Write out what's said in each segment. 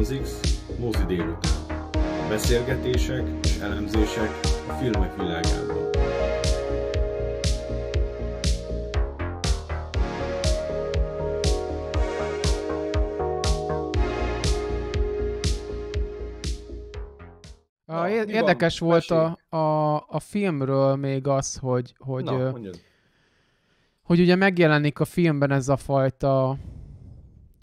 Transix mozi délután. Beszélgetések és elemzések a filmek világából. Na, ah, Érdekes van? volt a, a, a filmről még az, hogy hogy, Na, ö, hogy ugye megjelenik a filmben ez a fajta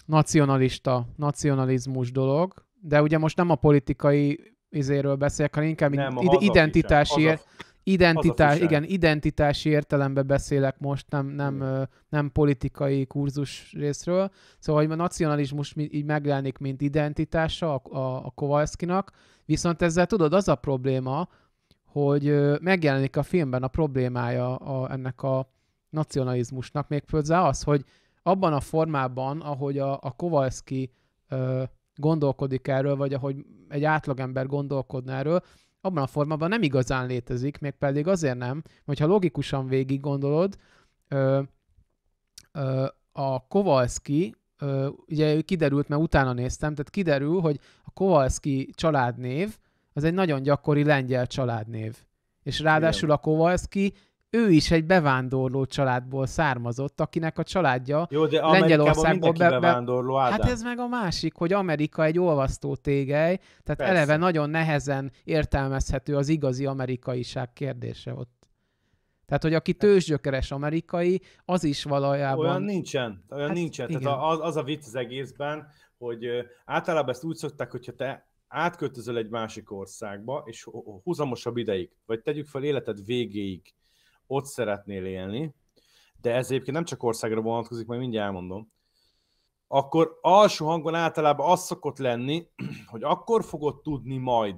nacionalista, nacionalizmus dolog, de ugye most nem a politikai izéről beszélek, hanem inkább nem, id- identitási, azaz, identitás, igen, identitási értelemben beszélek most, nem, nem, hmm. nem politikai kurzus részről. Szóval, hogy a nacionalizmus így megjelenik, mint identitása a, a, a Kowalszkinak, viszont ezzel tudod, az a probléma, hogy megjelenik a filmben a problémája a, ennek a nacionalizmusnak, még az, hogy abban a formában, ahogy a, a Kowalski ö, gondolkodik erről, vagy ahogy egy átlagember gondolkodna erről, abban a formában nem igazán létezik, még pedig azért nem, hogyha logikusan végig gondolod, ö, ö, a Kowalski, ö, ugye kiderült, mert utána néztem, tehát kiderül, hogy a Kowalski családnév az egy nagyon gyakori lengyel családnév. És ráadásul a Kowalski ő is egy bevándorló családból származott, akinek a családja Jó, de Lengyelországból be, bevándorló, Ádám. Hát ez meg a másik, hogy Amerika egy olvasztó tégely, tehát Persze. eleve nagyon nehezen értelmezhető az igazi amerikaiság kérdése ott. Tehát, hogy aki tőzsgyökeres amerikai, az is valójában... Olyan nincsen, olyan hát, nincsen. Igen. Tehát az, az a vicc az egészben, hogy általában ezt úgy szokták, hogyha te átköltözöl egy másik országba, és húzamosabb ideig, vagy tegyük fel életed végéig ott szeretnél élni, de ez egyébként nem csak országra vonatkozik, majd mindjárt elmondom, akkor alsó hangon általában az szokott lenni, hogy akkor fogod tudni majd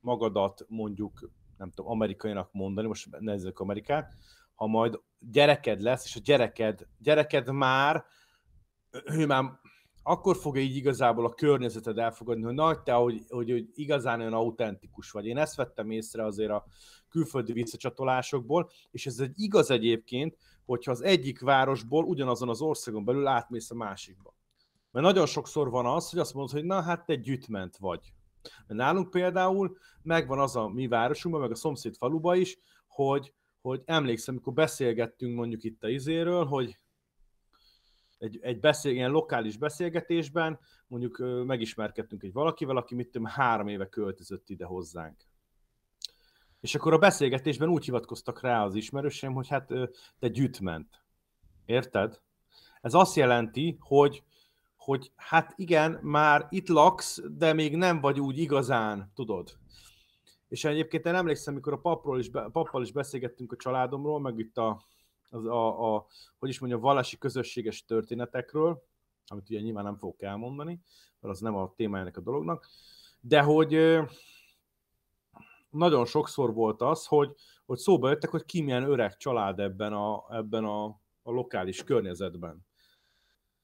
magadat mondjuk, nem tudom, amerikainak mondani, most nézzük Amerikát, ha majd gyereked lesz, és a gyereked, gyereked már, ő már akkor fogja így igazából a környezeted elfogadni, hogy nagy te, hogy, hogy, hogy igazán olyan autentikus vagy. Én ezt vettem észre azért a külföldi visszacsatolásokból, és ez egy igaz egyébként, hogyha az egyik városból ugyanazon az országon belül átmész a másikba. Mert nagyon sokszor van az, hogy azt mondod, hogy na hát te gyűjtment vagy. Mert nálunk például megvan az a mi városunkban, meg a szomszéd faluba is, hogy, hogy emlékszem, amikor beszélgettünk mondjuk itt a izéről, hogy egy, egy beszél, ilyen lokális beszélgetésben mondjuk megismerkedtünk egy valakivel, aki mit tudom, három éve költözött ide hozzánk. És akkor a beszélgetésben úgy hivatkoztak rá az ismerőseim, hogy hát te gyűjtment. Érted? Ez azt jelenti, hogy, hogy hát igen, már itt laksz, de még nem vagy úgy igazán, tudod. És egyébként én emlékszem, mikor a papról is, pappal is beszélgettünk a családomról, meg itt a az a, a, hogy is mondja, vallási közösséges történetekről, amit ugye nyilván nem fogok elmondani, mert az nem a témájának a dolognak, de hogy nagyon sokszor volt az, hogy, hogy szóba jöttek, hogy ki milyen öreg család ebben a, ebben a, a lokális környezetben.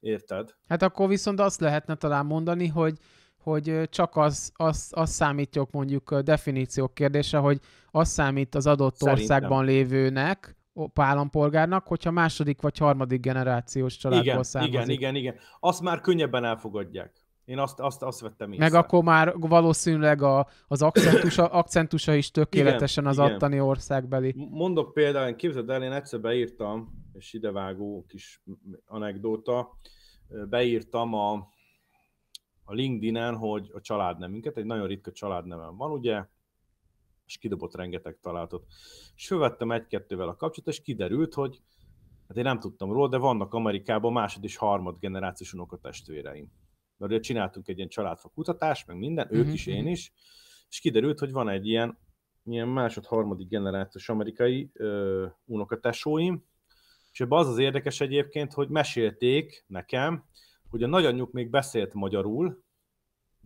Érted? Hát akkor viszont azt lehetne talán mondani, hogy, hogy csak az, az, az számítjuk mondjuk definíciók kérdése, hogy az számít az adott Szerintem. országban lévőnek, állampolgárnak, hogyha második vagy harmadik generációs családból igen, származik. Igen, igen, igen. Azt már könnyebben elfogadják. Én azt, azt, azt vettem észre. Meg akkor már valószínűleg a, az akcentusa, akcentusa is tökéletesen igen, az igen. attani országbeli. Mondok például, képzeld el, én egyszer beírtam, és idevágó kis anekdóta, beírtam a, a LinkedIn-en, hogy a családnemünket, egy nagyon ritka családnevem van, ugye, és kidobott rengeteg találatot. És fölvettem egy-kettővel a kapcsolatot, és kiderült, hogy hát én nem tudtam róla, de vannak Amerikában másod és harmad generációs unokatestvéreim. Mert ugye csináltunk egy ilyen családfa kutatást, meg minden, ők mhm, is, én mhm. is, és kiderült, hogy van egy ilyen, ilyen másod-harmadik generációs amerikai ö, unokatesóim, és ebben az az érdekes egyébként, hogy mesélték nekem, hogy a nagyanyjuk még beszélt magyarul,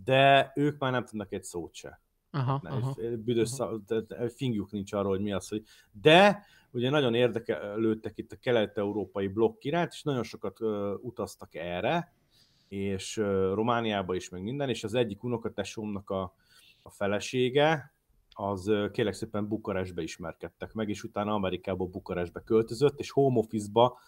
de ők már nem tudnak egy szót se. Aha, aha, büdös aha. Szá, eh, fingjük nincs arról, hogy mi az, hogy de ugye nagyon érdekelődtek itt a kelet-európai blokk iránt, és nagyon sokat ö, utaztak erre, és ö, Romániába is, meg minden, és az egyik unokatesomnak a, a felesége, az kérlek szépen Bukarestbe ismerkedtek meg, és utána Amerikába Bukarestbe költözött, és home office-ba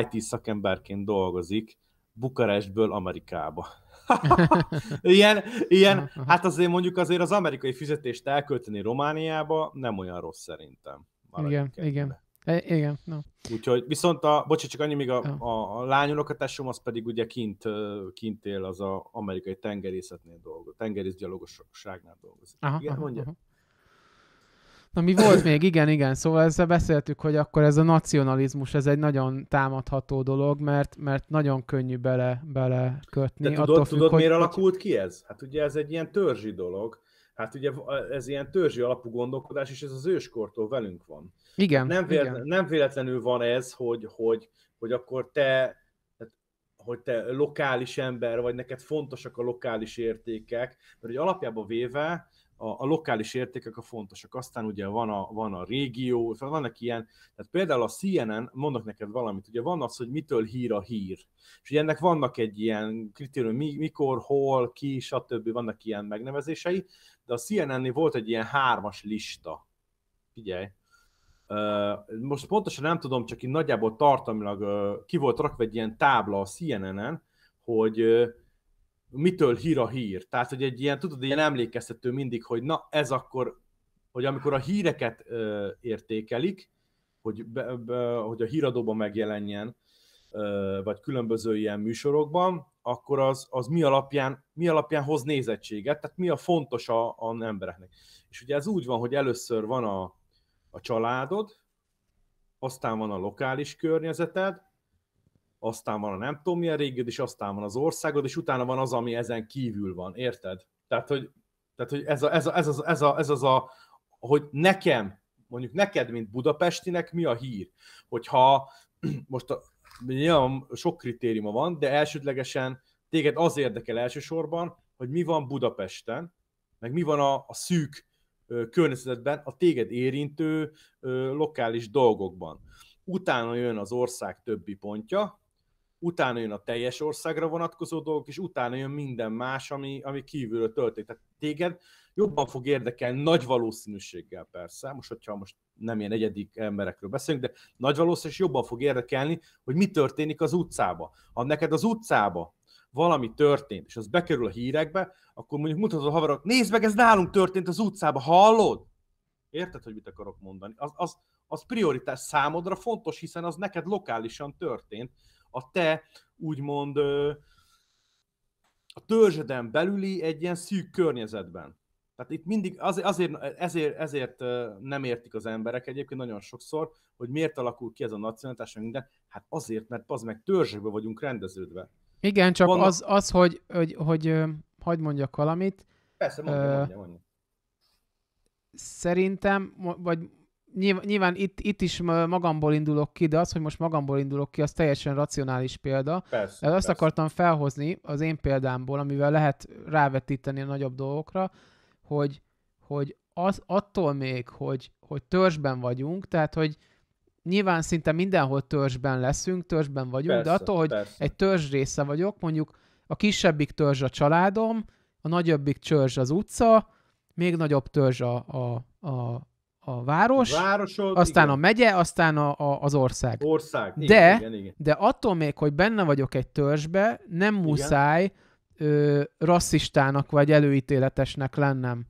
IT szakemberként dolgozik Bukarestből Amerikába. ilyen, ilyen, hát azért mondjuk azért az amerikai fizetést elkölteni Romániába nem olyan rossz szerintem. Maradjunk igen, igen. E, igen, no. Úgyhogy viszont a, bocsánat, csak annyi még a, no. a, a lányolokatásom, az pedig ugye kint, kint él az a amerikai tengerészetnél dolgozik, tengerészgyalogosságnál dolgozik. Aha, igen, aha, mondja? Aha. Na mi volt még? Igen, igen. Szóval ezzel beszéltük, hogy akkor ez a nacionalizmus, ez egy nagyon támadható dolog, mert, mert nagyon könnyű bele, bele kötni. De tudod, függ, tudod hogy, miért hogy... alakult ki ez? Hát ugye ez egy ilyen törzsi dolog. Hát ugye ez ilyen törzsi alapú gondolkodás, és ez az őskortól velünk van. Igen. Nem, véletlen, igen. nem véletlenül van ez, hogy, hogy, hogy akkor te hát, hogy te lokális ember vagy, neked fontosak a lokális értékek, mert hogy alapjába véve a, a lokális értékek a fontosak. Aztán ugye van a, van a régió, szóval vannak ilyen, tehát például a CNN, mondok neked valamit, ugye van az, hogy mitől hír a hír. És ugye ennek vannak egy ilyen kritérium, mi, mikor, hol, ki, stb. vannak ilyen megnevezései, de a CNN-nél volt egy ilyen hármas lista. Figyelj, most pontosan nem tudom, csak én nagyjából tartalmilag ki volt rakva egy ilyen tábla a CNN-en, hogy mitől hír a hír. Tehát, hogy egy ilyen, tudod, ilyen emlékeztető mindig, hogy na ez akkor, hogy amikor a híreket ö, értékelik, hogy, be, be, hogy a híradóban megjelenjen, ö, vagy különböző ilyen műsorokban, akkor az, az mi, alapján, mi alapján hoz nézettséget, tehát mi a fontos a, a embereknek. És ugye ez úgy van, hogy először van a, a családod, aztán van a lokális környezeted, aztán van a nem tudom milyen régid, és aztán van az országod, és utána van az, ami ezen kívül van, érted? Tehát, hogy, tehát, hogy ez, a, ez, a, ez, az, ez, a, ez az a, hogy nekem, mondjuk neked, mint budapestinek mi a hír? Hogyha most a, nyilván sok kritériuma van, de elsődlegesen téged az érdekel elsősorban, hogy mi van Budapesten, meg mi van a, a szűk környezetben, a téged érintő ö, lokális dolgokban. Utána jön az ország többi pontja, utána jön a teljes országra vonatkozó dolgok, és utána jön minden más, ami, ami kívülről történik. Tehát téged jobban fog érdekelni, nagy valószínűséggel persze, most hogyha most nem ilyen egyedik emberekről beszélünk, de nagy valószínűség jobban fog érdekelni, hogy mi történik az utcába. Ha neked az utcába valami történt, és az bekerül a hírekbe, akkor mondjuk mutatod a haverok, nézd meg, ez nálunk történt az utcába, hallod? Érted, hogy mit akarok mondani? Az, az, az prioritás számodra fontos, hiszen az neked lokálisan történt, a te úgymond a törzseden belüli egy ilyen szűk környezetben. Tehát itt mindig az, azért, ezért, ezért nem értik az emberek egyébként nagyon sokszor, hogy miért alakul ki ez a nacionalitás, minden. Hát azért, mert az meg törzsekbe vagyunk rendeződve. Igen, csak Van az, az, hogy, hogy, hogy, hogy hagyd mondjak valamit. Persze, mondja, uh, mondja, mondja. Szerintem, vagy nyilván, nyilván itt, itt is magamból indulok ki, de az, hogy most magamból indulok ki, az teljesen racionális példa. Persze, de azt persze. akartam felhozni az én példámból, amivel lehet rávetíteni a nagyobb dolgokra, hogy, hogy az, attól még, hogy, hogy törzsben vagyunk, tehát hogy nyilván szinte mindenhol törzsben leszünk, törzsben vagyunk, persze, de attól, hogy persze. egy törzs része vagyok, mondjuk a kisebbik törzs a családom, a nagyobbik törzs az utca, még nagyobb törzs a, a, a, a város, a városod, aztán igen. a megye, aztán a, a, az ország. Ország, igen, de, igen, igen. De attól még, hogy benne vagyok egy törzsbe, nem muszáj ö, rasszistának vagy előítéletesnek lennem.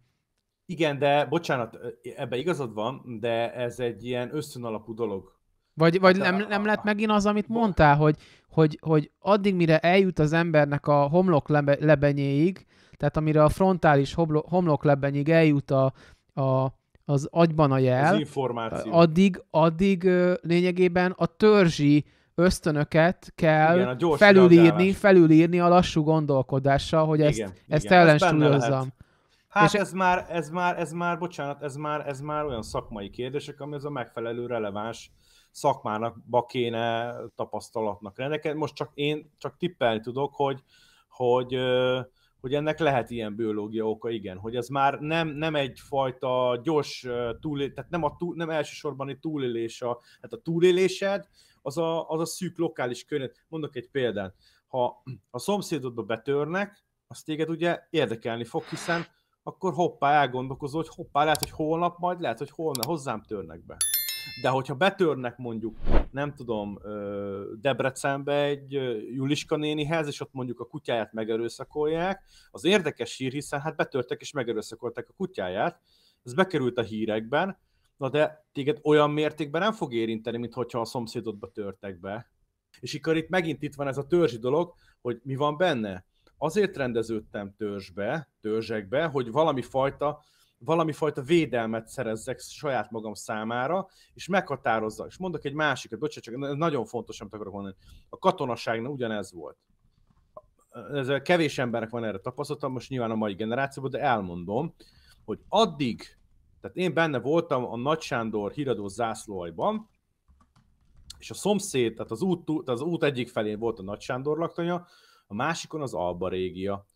Igen, de bocsánat, ebbe igazad van, de ez egy ilyen ösztönalapú dolog. Vagy, vagy hát, nem, nem lett megint az, amit mondtál, hogy, hogy, hogy addig, mire eljut az embernek a homlok lebenyéig, tehát amire a frontális homlok lebenyéig eljut a, a az agyban a jel, az információ. addig, addig lényegében a törzsi ösztönöket kell igen, felülírni, reagálás. felülírni a lassú gondolkodással, hogy ezt, igen, ezt igen. ellensúlyozzam. hát és ez már, ez már, ez már, bocsánat, ez már, ez már olyan szakmai kérdések, ami az a megfelelő releváns szakmának kéne tapasztalatnak. Nekem most csak én csak tippelni tudok, hogy, hogy hogy ennek lehet ilyen biológia oka, igen, hogy ez már nem, nem egyfajta gyors túlélés, tehát nem, a túl, nem elsősorban egy túlélés, a, tehát a túlélésed, az a, az a szűk lokális környezet. Mondok egy példát, ha a szomszédodba betörnek, azt téged ugye érdekelni fog, hiszen akkor hoppá elgondolkozol, hogy hoppá, lehet, hogy holnap majd, lehet, hogy holnap hozzám törnek be de hogyha betörnek mondjuk, nem tudom, Debrecenbe egy Juliska nénihez, és ott mondjuk a kutyáját megerőszakolják, az érdekes hír, hiszen hát betörtek és megerőszakolták a kutyáját, ez bekerült a hírekben, na de téged olyan mértékben nem fog érinteni, mint hogyha a szomszédodba törtek be. És akkor itt megint itt van ez a törzsi dolog, hogy mi van benne. Azért rendeződtem törzsbe, törzsekbe, hogy valami fajta valami fajta védelmet szerezzek saját magam számára, és meghatározza. És mondok egy másikat, bocsánat, csak ez nagyon fontos, amit akarok mondani. A katonaságnál ugyanez volt. Ez kevés embernek van erre tapasztalata, most nyilván a mai generációban, de elmondom, hogy addig, tehát én benne voltam a Nagy Sándor híradó zászlóajban, és a szomszéd, tehát az út, tehát az út egyik felén volt a Nagy Sándor laktanya, a másikon az Alba régia.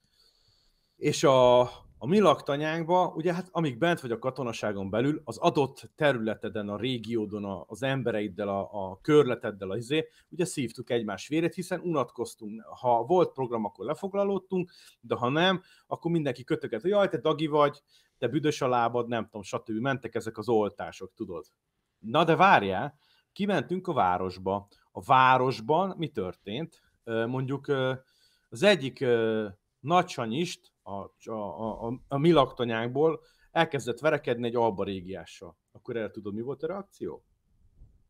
És a, a mi laktanyánkban, ugye hát amíg bent vagy a katonaságon belül, az adott területeden, a régiódon, az embereiddel, a, a körleteddel, az izé, ugye szívtuk egymás vérét, hiszen unatkoztunk. Ha volt program, akkor lefoglalódtunk, de ha nem, akkor mindenki kötöket, hogy jaj, te dagi vagy, te büdös a lábad, nem tudom, stb. Mentek ezek az oltások, tudod. Na de várjál, kimentünk a városba. A városban mi történt? Mondjuk az egyik Nagysanyist a, a, a, a mi laktanyánkból elkezdett verekedni egy alba régiással. Akkor el tudod, mi volt a reakció?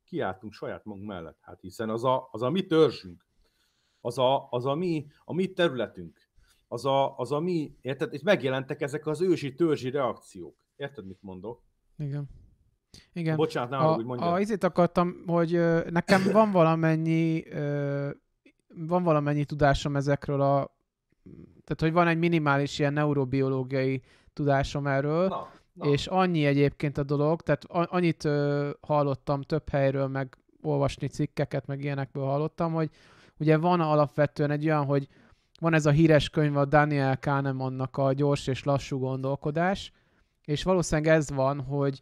Kiáltunk saját magunk mellett, hát hiszen az a, az a mi törzsünk, az a, az a, mi, a mi területünk, az a, az a mi, érted? És megjelentek ezek az ősi törzsi reakciók. Érted, mit mondok? Igen. Igen. Bocsánat, nem, hogy mondjam. A, izét akartam, hogy nekem van valamennyi van valamennyi tudásom ezekről a tehát, hogy van egy minimális ilyen neurobiológiai tudásom erről, na, na. és annyi egyébként a dolog, tehát annyit ö, hallottam több helyről, meg olvasni cikkeket, meg ilyenekből hallottam, hogy ugye van alapvetően egy olyan, hogy van ez a híres könyv a Daniel Kahnemannak a gyors és lassú gondolkodás, és valószínűleg ez van, hogy,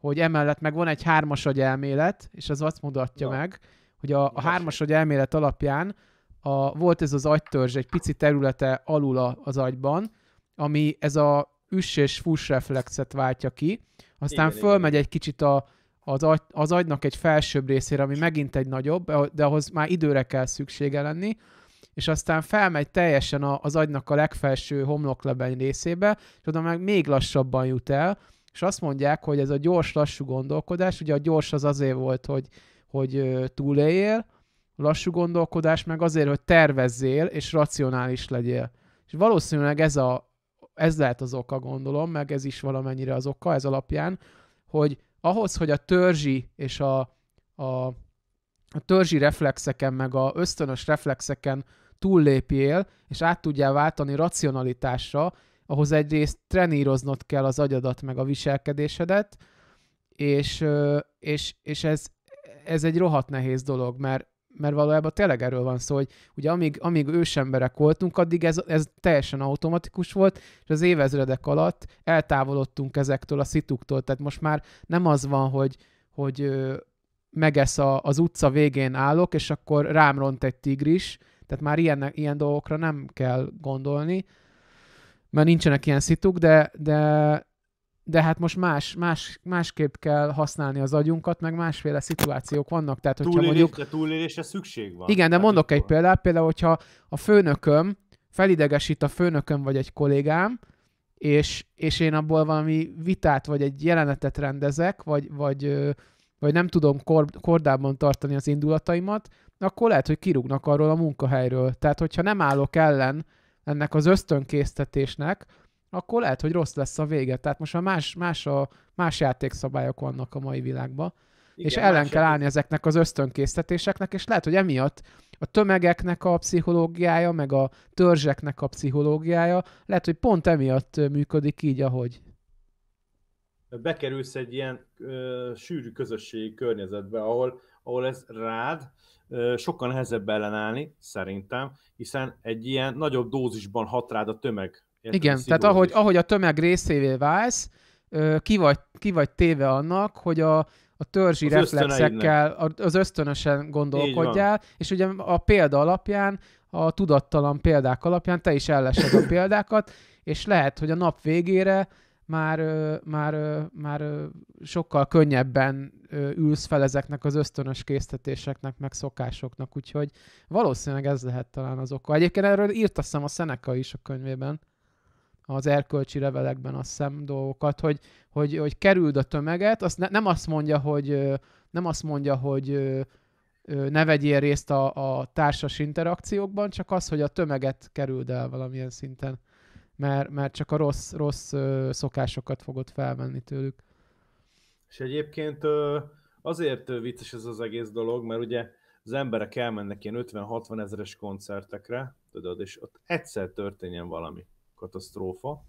hogy emellett meg van egy hármasagy elmélet, és az azt mutatja Na. meg, hogy a, a hármasagy elmélet alapján a, volt ez az agytörzs, egy pici területe alul az agyban, ami ez a üss és fuss reflexet váltja ki, aztán igen, fölmegy igen. egy kicsit a, az, agy, az agynak egy felsőbb részére, ami megint egy nagyobb, de ahhoz már időre kell szüksége lenni, és aztán felmegy teljesen a, az agynak a legfelső homloklebeny részébe, és oda meg még lassabban jut el, és azt mondják, hogy ez a gyors-lassú gondolkodás, ugye a gyors az azért volt, hogy, hogy túléljél, lassú gondolkodás meg azért, hogy tervezzél és racionális legyél. És valószínűleg ez, a, ez lehet az oka, gondolom, meg ez is valamennyire az oka ez alapján, hogy ahhoz, hogy a törzsi és a, a, a törzsi reflexeken, meg a ösztönös reflexeken túllépjél, és át tudjál váltani racionalitásra, ahhoz egyrészt treníroznod kell az agyadat, meg a viselkedésedet, és, és, és ez, ez egy rohadt nehéz dolog, mert mert valójában tényleg erről van szó, hogy ugye amíg, amíg ősemberek voltunk, addig ez, ez teljesen automatikus volt, és az évezredek alatt eltávolodtunk ezektől a szituktól, tehát most már nem az van, hogy, hogy megesz a, az utca végén állok, és akkor rám ront egy tigris, tehát már ilyen, ilyen dolgokra nem kell gondolni, mert nincsenek ilyen szituk, de, de de hát most más, más, másképp kell használni az agyunkat, meg másféle szituációk vannak. Tehát, hogyha túlélés, mondjuk... De túlélésre szükség van. Igen, de mondok egy példát, például, hogyha a főnököm felidegesít a főnököm vagy egy kollégám, és, és én abból valami vitát vagy egy jelenetet rendezek, vagy, vagy, vagy nem tudom kor, kordában tartani az indulataimat, akkor lehet, hogy kirúgnak arról a munkahelyről. Tehát, hogyha nem állok ellen ennek az ösztönkésztetésnek, akkor lehet, hogy rossz lesz a vége. Tehát most már más, más, a, más játékszabályok vannak a mai világban. Igen, és ellen kell állni ezeknek az ösztönkésztetéseknek, és lehet, hogy emiatt a tömegeknek a pszichológiája, meg a törzseknek a pszichológiája, lehet, hogy pont emiatt működik így, ahogy. Bekerülsz egy ilyen ö, sűrű közösségi környezetbe, ahol, ahol ez rád ö, sokkal nehezebb ellenállni, szerintem, hiszen egy ilyen nagyobb dózisban hat rád a tömeg Értem, Igen, tehát ahogy, ahogy a tömeg részévé válsz, ki vagy, ki vagy téve annak, hogy a, a törzsi az reflexekkel, az ösztönösen gondolkodjál, és ugye a példa alapján, a tudattalan példák alapján te is ellesed a példákat, és lehet, hogy a nap végére már, már, már sokkal könnyebben ülsz fel ezeknek az ösztönös késztetéseknek, meg szokásoknak, úgyhogy valószínűleg ez lehet talán az oka. Egyébként erről írt a Seneca is a könyvében az erkölcsi levelekben azt hiszem dolgokat, hogy, hogy, hogy kerüld a tömeget, azt ne, nem azt mondja, hogy nem azt mondja, hogy ne vegyél részt a, a társas interakciókban, csak az, hogy a tömeget kerüld el valamilyen szinten, mert, mert csak a rossz, rossz szokásokat fogod felvenni tőlük. És egyébként azért vicces ez az egész dolog, mert ugye az emberek elmennek ilyen 50-60 ezeres koncertekre, tudod, és ott egyszer történjen valami katasztrófa,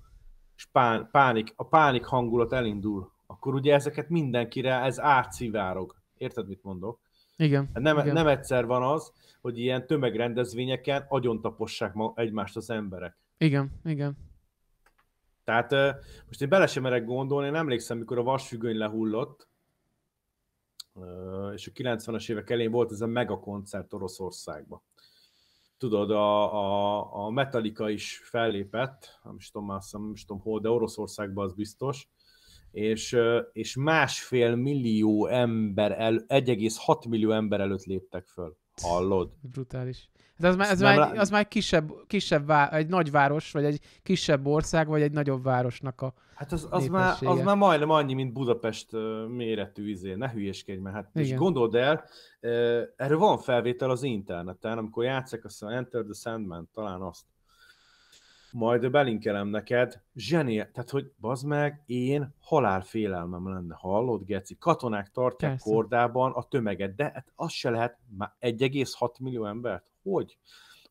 és pán, pánik, a pánik hangulat elindul, akkor ugye ezeket mindenkire ez átszivárog. Érted, mit mondok? Igen. Hát nem, igen. nem egyszer van az, hogy ilyen tömegrendezvényeken agyontapossák ma egymást az emberek. Igen, igen. Tehát most én bele sem merek gondolni, én emlékszem, mikor a vasfüggöny lehullott, és a 90-es évek elén volt ez a megakoncert Oroszországban tudod, a, a, a Metallica is fellépett, nem is tudom, már, nem is tudom hol, de Oroszországban az biztos, és, és másfél millió ember, el, 1,6 millió ember előtt léptek föl. Hallod? Brutális. Ez, már, ez, már, egy, az már kisebb, kisebb vá... egy nagy város, vagy egy kisebb ország, vagy egy nagyobb városnak a Hát az, az, már, az már majdnem annyi, mint Budapest méretű izé. Ne hülyeskedj, mert Hát, Igen. és gondold el, erről van felvétel az interneten, amikor játszik a Enter the Sandman, talán azt majd belinkelem neked, zsenie, tehát hogy bazd meg, én halálfélelmem lenne, hallod, Geci? Katonák tartják Persze. kordában a tömeget, de hát az se lehet, már 1,6 millió embert, hogy?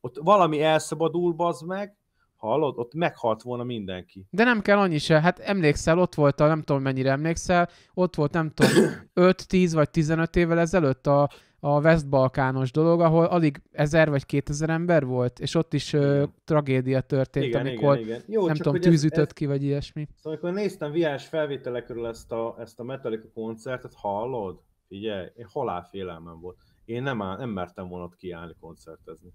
Ott valami elszabadul, bazd meg, Hallod? Ott meghalt volna mindenki. De nem kell annyi se. Hát emlékszel, ott volt a, nem tudom mennyire emlékszel, ott volt nem tudom, 5-10 vagy 15 évvel ezelőtt a, a West-Balkános dolog, ahol alig 1000 vagy 2000 ember volt, és ott is ö, tragédia történt, igen, amikor igen, igen. Jó, nem tudom, tűzütött ez, ki, vagy ilyesmi. Szóval amikor néztem viás felvételekről ezt a, ezt a Metallica koncertet, hallod? Figyelj, én halálfélelmem volt. Én nem, áll, nem mertem volna ott kiállni koncertezni.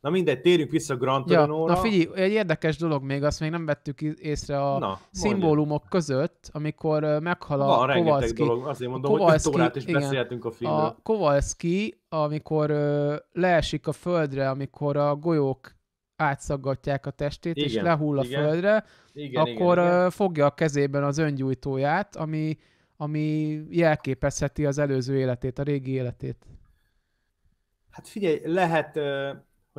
Na mindegy, térjünk vissza Gran Ja, na figyelj, egy érdekes dolog még, azt még nem vettük észre a na, szimbólumok mondja. között, amikor meghal a Van, Kowalski. dolog, azért mondom, Kowalski, hogy is igen, beszéltünk a filmről. A Kowalski, amikor ö, leesik a földre, amikor a golyók átszaggatják a testét, igen, és lehull a igen, földre, igen, akkor igen, igen. fogja a kezében az öngyújtóját, ami, ami jelképezheti az előző életét, a régi életét. Hát figyelj, lehet,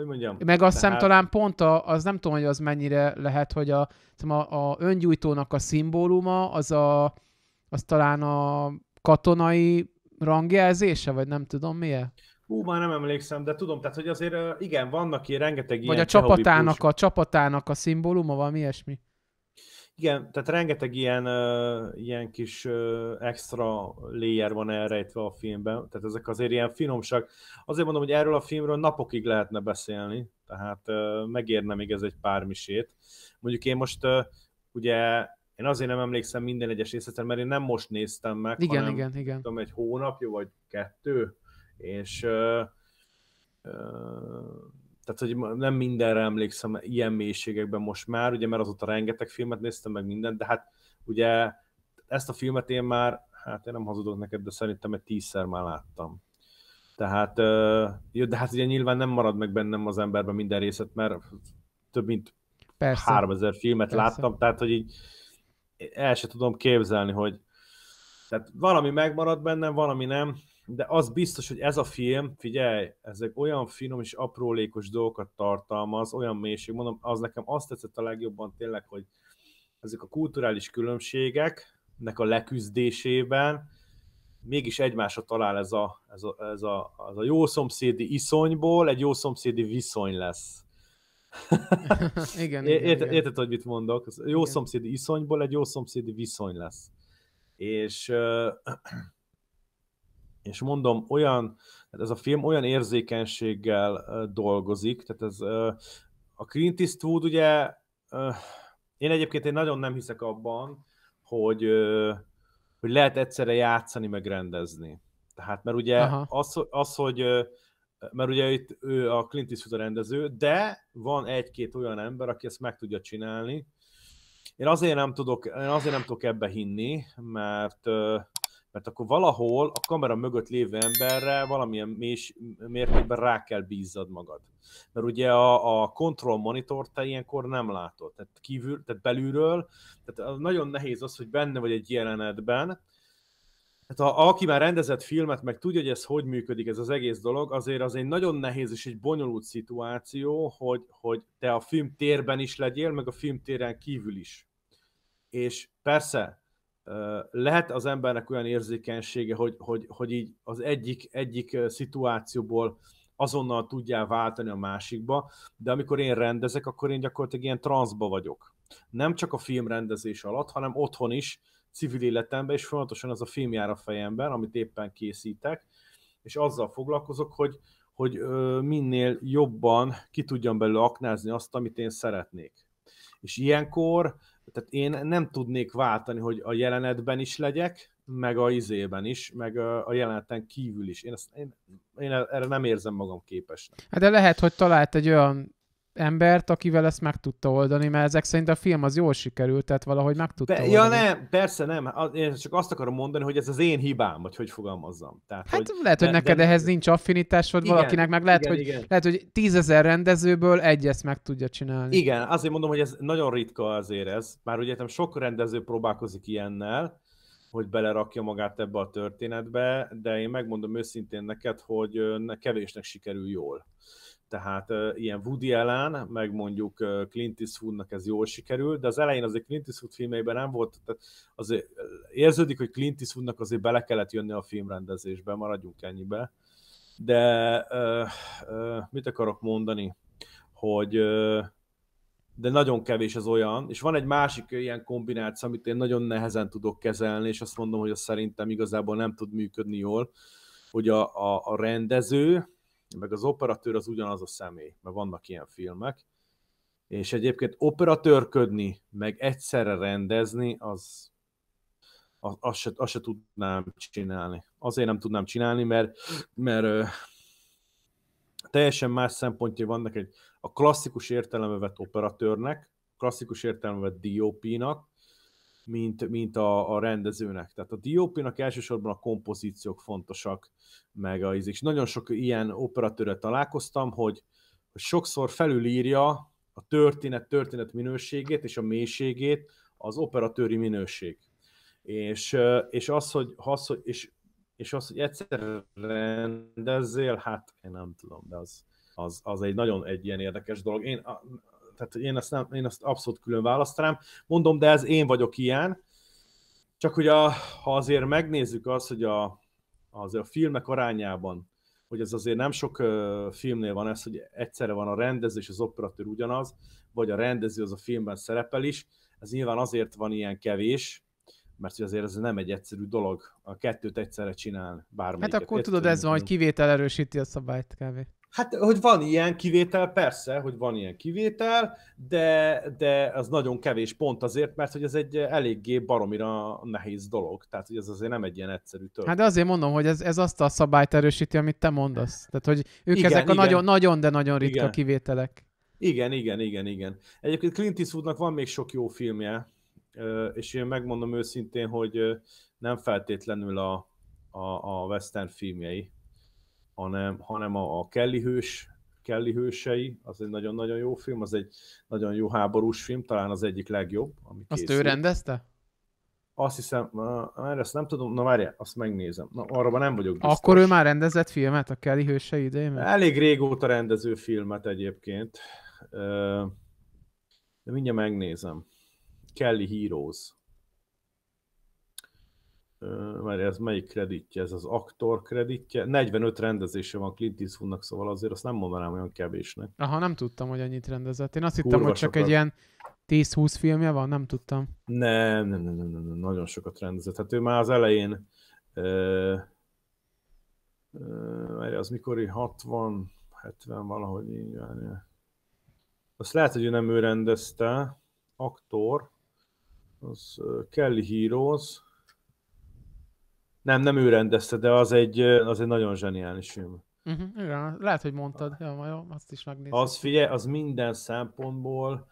hogy mondjam. Meg azt hiszem tehát... talán pont a, az nem tudom, hogy az mennyire lehet, hogy a, a, a öngyújtónak a szimbóluma az a, az talán a katonai rangjelzése, vagy nem tudom milyen. Hú, már nem emlékszem, de tudom, tehát hogy azért igen, vannak ilyen rengeteg Vagy a csapatának, a csapatának a szimbóluma, valami ilyesmi. Igen, tehát rengeteg ilyen, ilyen kis extra layer van elrejtve a filmben, tehát ezek azért ilyen finomság. Azért mondom, hogy erről a filmről napokig lehetne beszélni, tehát megérne még ez egy pár misét. Mondjuk én most ugye én azért nem emlékszem minden egyes részletre, mert én nem most néztem meg, igen, hanem igen, igen. Tudom, egy hónapja vagy kettő, és uh, uh, tehát hogy nem mindenre emlékszem ilyen mélységekben most már, ugye mert azóta rengeteg filmet néztem meg mindent, de hát ugye ezt a filmet én már, hát én nem hazudok neked, de szerintem egy tízszer már láttam. Tehát, jó, de hát ugye nyilván nem marad meg bennem az emberben minden részet, mert több mint Persze. 3000 filmet Persze. láttam, tehát hogy így el se tudom képzelni, hogy tehát valami megmarad bennem, valami nem, de az biztos, hogy ez a film, figyelj, ezek olyan finom és aprólékos dolgokat tartalmaz, olyan mélység, mondom, az nekem azt tetszett a legjobban tényleg, hogy ezek a kulturális különbségek nek a leküzdésében mégis egymásra talál ez a, ez a, ez a, az a jó szomszédi iszonyból egy jó szomszédi viszony lesz. igen, igen, Érted, érted, hogy mit mondok? Ez jó igen. szomszédi iszonyból egy jó szomszédi viszony lesz. És és mondom, olyan, hát ez a film olyan érzékenységgel dolgozik, tehát ez a Clint Eastwood ugye, én egyébként én nagyon nem hiszek abban, hogy, hogy lehet egyszerre játszani, meg rendezni. Tehát, mert ugye az, az, hogy mert ugye itt ő a Clint Eastwood a rendező, de van egy-két olyan ember, aki ezt meg tudja csinálni. Én azért nem tudok, én azért nem tudok ebbe hinni, mert mert akkor valahol a kamera mögött lévő emberre valamilyen mélys, mértékben rá kell bízzad magad. Mert ugye a, a control monitor te ilyenkor nem látod, tehát, kívül, tehát belülről, tehát nagyon nehéz az, hogy benne vagy egy jelenetben, tehát ha, aki már rendezett filmet, meg tudja, hogy ez hogy működik, ez az egész dolog, azért az egy nagyon nehéz és egy bonyolult szituáció, hogy, hogy te a filmtérben is legyél, meg a filmtéren kívül is. És persze, lehet az embernek olyan érzékenysége, hogy, hogy, hogy így az egyik, egyik szituációból azonnal tudjál váltani a másikba, de amikor én rendezek, akkor én gyakorlatilag ilyen transzba vagyok. Nem csak a film rendezés alatt, hanem otthon is, civil életemben, és folyamatosan az a film jár a fejemben, amit éppen készítek, és azzal foglalkozok, hogy, hogy minél jobban ki tudjam belőle aknázni azt, amit én szeretnék. És ilyenkor tehát én nem tudnék váltani, hogy a jelenetben is legyek, meg a izében is, meg a jeleneten kívül is. Én, ezt, én, én erre nem érzem magam képesnek. Hát de lehet, hogy talált egy olyan embert, akivel ezt meg tudta oldani, mert ezek szerint a film az jól sikerült, tehát valahogy meg tudta Be, oldani. Ja nem, persze nem, én csak azt akarom mondani, hogy ez az én hibám, vagy hogy fogalmazzam. Tehát, hát hogy, lehet, hogy de, neked de, ehhez nincs affinitás, vagy igen, valakinek meg lehet, igen, hogy, igen. lehet, hogy tízezer rendezőből egy ezt meg tudja csinálni. Igen, azért mondom, hogy ez nagyon ritka azért ez, már ugye értem, sok rendező próbálkozik ilyennel, hogy belerakja magát ebbe a történetbe, de én megmondom őszintén neked, hogy kevésnek sikerül jól. Tehát uh, ilyen Woody Allen, meg mondjuk uh, Clint Eastwoodnak ez jól sikerült, de az elején azért Clint Eastwood filmében nem volt, tehát azért érződik, hogy Clint Eastwoodnak azért bele kellett jönni a filmrendezésbe, maradjunk ennyibe. De uh, uh, mit akarok mondani, hogy uh, de nagyon kevés az olyan, és van egy másik ilyen kombináció, amit én nagyon nehezen tudok kezelni, és azt mondom, hogy az szerintem igazából nem tud működni jól, hogy a, a, a rendező, meg az operatőr az ugyanaz a személy, mert vannak ilyen filmek, és egyébként operatőrködni, meg egyszerre rendezni, az azt az se, az se tudnám csinálni. Azért nem tudnám csinálni, mert, mert ö, teljesen más szempontjai vannak egy a klasszikus értelemövet operatőrnek, klasszikus értelemövet DOP-nak, mint, mint a, a rendezőnek. Tehát a DOP-nak elsősorban a kompozíciók fontosak, meg a ízik. És nagyon sok ilyen operatőrrel találkoztam, hogy, hogy sokszor felülírja a történet, történet minőségét és a mélységét az operatőri minőség. És, és az, hogy, az, hogy és, és az, hogy egyszer rendezzél, hát én nem tudom, de az, az, az egy nagyon egy ilyen érdekes dolog. Én tehát én ezt, nem, én azt abszolút külön választanám. Mondom, de ez én vagyok ilyen. Csak hogy a, ha azért megnézzük azt, hogy a, az a filmek arányában, hogy ez azért nem sok filmnél van ez, hogy egyszerre van a rendező és az operatőr ugyanaz, vagy a rendező az a filmben szerepel is, ez nyilván azért van ilyen kevés, mert azért ez nem egy egyszerű dolog, a kettőt egyszerre csinál bármelyiket. Hát akkor tudod, ez van, hogy kivétel erősíti a szabályt kávé. Hát, hogy van ilyen kivétel, persze, hogy van ilyen kivétel, de, de az nagyon kevés pont azért, mert hogy ez egy eléggé baromira nehéz dolog. Tehát, hogy ez azért nem egy ilyen egyszerű történet. Hát de azért mondom, hogy ez, ez azt a szabályt erősíti, amit te mondasz. Tehát, hogy ők igen, ezek igen. a nagyon, nagyon, de nagyon ritka igen. kivételek. Igen, igen, igen, igen. Egyébként Clint Eastwoodnak van még sok jó filmje, és én megmondom őszintén, hogy nem feltétlenül a, a, a western filmjei, hanem, hanem a, a Kelly hős Kelly hősei, az egy nagyon-nagyon jó film, az egy nagyon jó háborús film, talán az egyik legjobb. Ami Azt készült. ő rendezte? Azt hiszem, már ezt nem tudom, na várjál, azt megnézem. Na, arra nem vagyok biztos. Akkor ő már rendezett filmet a Kelly hősei idején? Elég régóta rendező filmet egyébként. De mindjárt megnézem. Kelly Heroes mert ez melyik kreditje, ez az aktor kreditje. 45 rendezése van Clint Eastwoodnak, szóval azért azt nem mondanám olyan kevésnek. Aha, nem tudtam, hogy ennyit rendezett. Én azt Kurva hittem, hogy csak sokat. egy ilyen 10-20 filmje van, nem tudtam. Nem, nem, nem, nem, nem, nem, nagyon sokat rendezett. Hát ő már az elején, ö, ö, az mikor 60, 70 valahogy így Azt lehet, hogy ő nem ő rendezte, aktor, az Kelly Heroes, nem, nem ő rendezte, de az egy, az egy nagyon zseniális film. Uh-huh, igen, lehet, hogy mondtad, ja, majd azt is megnézem. Az figyelj, az minden szempontból,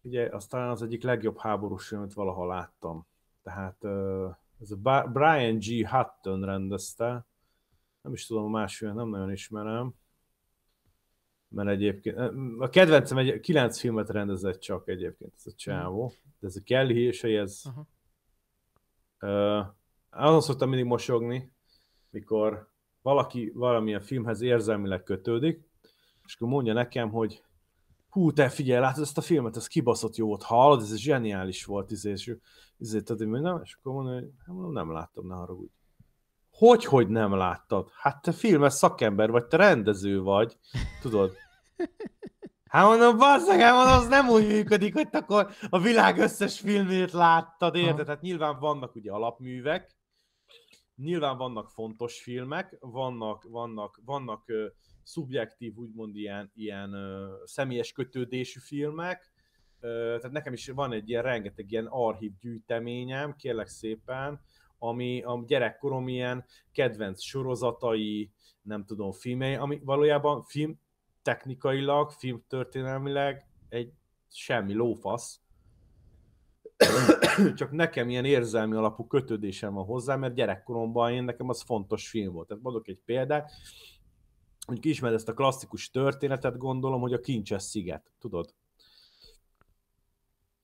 ugye, az talán az egyik legjobb háborús film, amit valaha láttam. Tehát ez a Brian G. Hutton rendezte, nem is tudom a másfél, nem nagyon ismerem, mert egyébként, a kedvencem egy kilenc filmet rendezett csak egyébként, ez a csávó, mhm. de ez a Kelly Hései, ez uh-huh. uh, azon szoktam mindig mosogni, mikor valaki valamilyen filmhez érzelmileg kötődik, és akkor mondja nekem, hogy hú, te figyelj, látod ezt a filmet, ez kibaszott jó volt, hallod, ez zseniális volt, izé, és, izé, tehát, nem, és akkor mondja, hogy hát nem, nem láttam, ne haragudj. Hogy, hogy nem láttad? Hát te filmes szakember vagy, te rendező vagy, tudod. Hát mondom, bazzeg, hát mondom, az nem úgy működik, hogy akkor a világ összes filmét láttad, érted? Tehát nyilván vannak ugye alapművek, Nyilván vannak fontos filmek, vannak, vannak, vannak ö, szubjektív, úgymond ilyen, ilyen ö, személyes kötődésű filmek, ö, tehát nekem is van egy ilyen rengeteg ilyen archív gyűjteményem, kérlek szépen, ami a gyerekkorom ilyen kedvenc sorozatai, nem tudom, filmei, ami valójában film technikailag, film történelmileg egy semmi lófasz, csak nekem ilyen érzelmi alapú kötődésem van hozzá, mert gyerekkoromban én nekem az fontos film volt. Tehát mondok egy példát, hogy ismered ezt a klasszikus történetet, gondolom, hogy a Kincses sziget, tudod?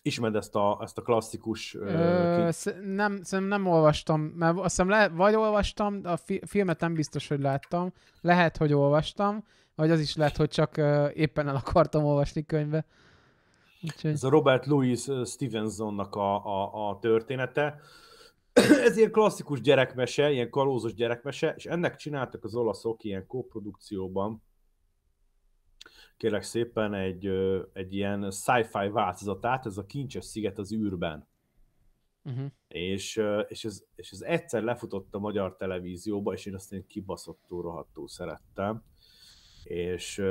Ismered ezt a, ezt a klasszikus... Ö, uh, sz- nem, szerintem nem olvastam, mert azt hiszem le, vagy olvastam, a fi- filmet nem biztos, hogy láttam, lehet, hogy olvastam, vagy az is lehet, hogy csak uh, éppen el akartam olvasni könyve. Úgyhogy... Ez a Robert Louis eh, Stevensonnak a, a, a története. Ez ilyen klasszikus gyerekmese, ilyen kalózos gyerekmese, és ennek csináltak az olaszok ilyen koprodukcióban, kérlek szépen, egy, eh, egy ilyen sci-fi változatát, ez a kincses sziget az űrben. Uh-huh. És, eh, és, ez, és ez egyszer lefutott a magyar televízióba, és én azt én kibaszottul rohadtul szerettem és,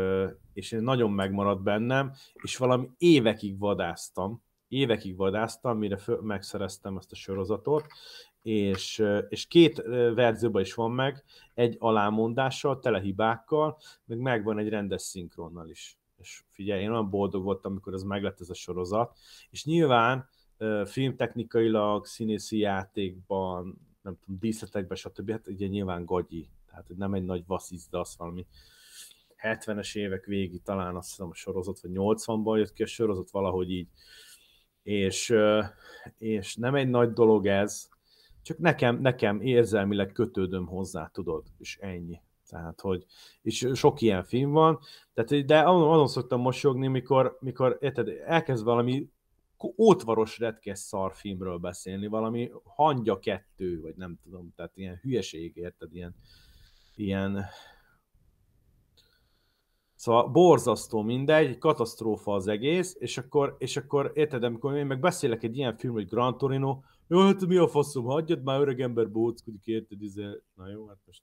és nagyon megmaradt bennem, és valami évekig vadáztam, évekig vadáztam, mire föl, megszereztem ezt a sorozatot, és, és két verzióban is van meg, egy alámondással, tele hibákkal, meg megvan egy rendes szinkronnal is. És figyelj, én olyan boldog voltam, amikor ez meglett ez a sorozat, és nyilván filmtechnikailag, színészi játékban, nem tudom, díszletekben, stb. Hát ugye nyilván gagyi, tehát nem egy nagy vasszizdasz, valami 70-es évek végi, talán azt hiszem a sorozat, vagy 80-ban jött ki a sorozat, valahogy így. És, és nem egy nagy dolog ez, csak nekem, nekem érzelmileg kötődöm hozzá, tudod, és ennyi. Tehát, hogy, és sok ilyen film van, tehát, de azon, azon szoktam mosogni, mikor, mikor érted, elkezd valami ótvaros retkes szarfilmről beszélni, valami hangya kettő, vagy nem tudom, tehát ilyen hülyeség, érted, ilyen, ilyen Szóval borzasztó mindegy, egy katasztrófa az egész, és akkor, és akkor érted, amikor én meg beszélek egy ilyen film, hogy Gran Torino, jó, hát mi a faszom, hagyjad már öreg ember bóckodik, érted, izé, na jó, hát most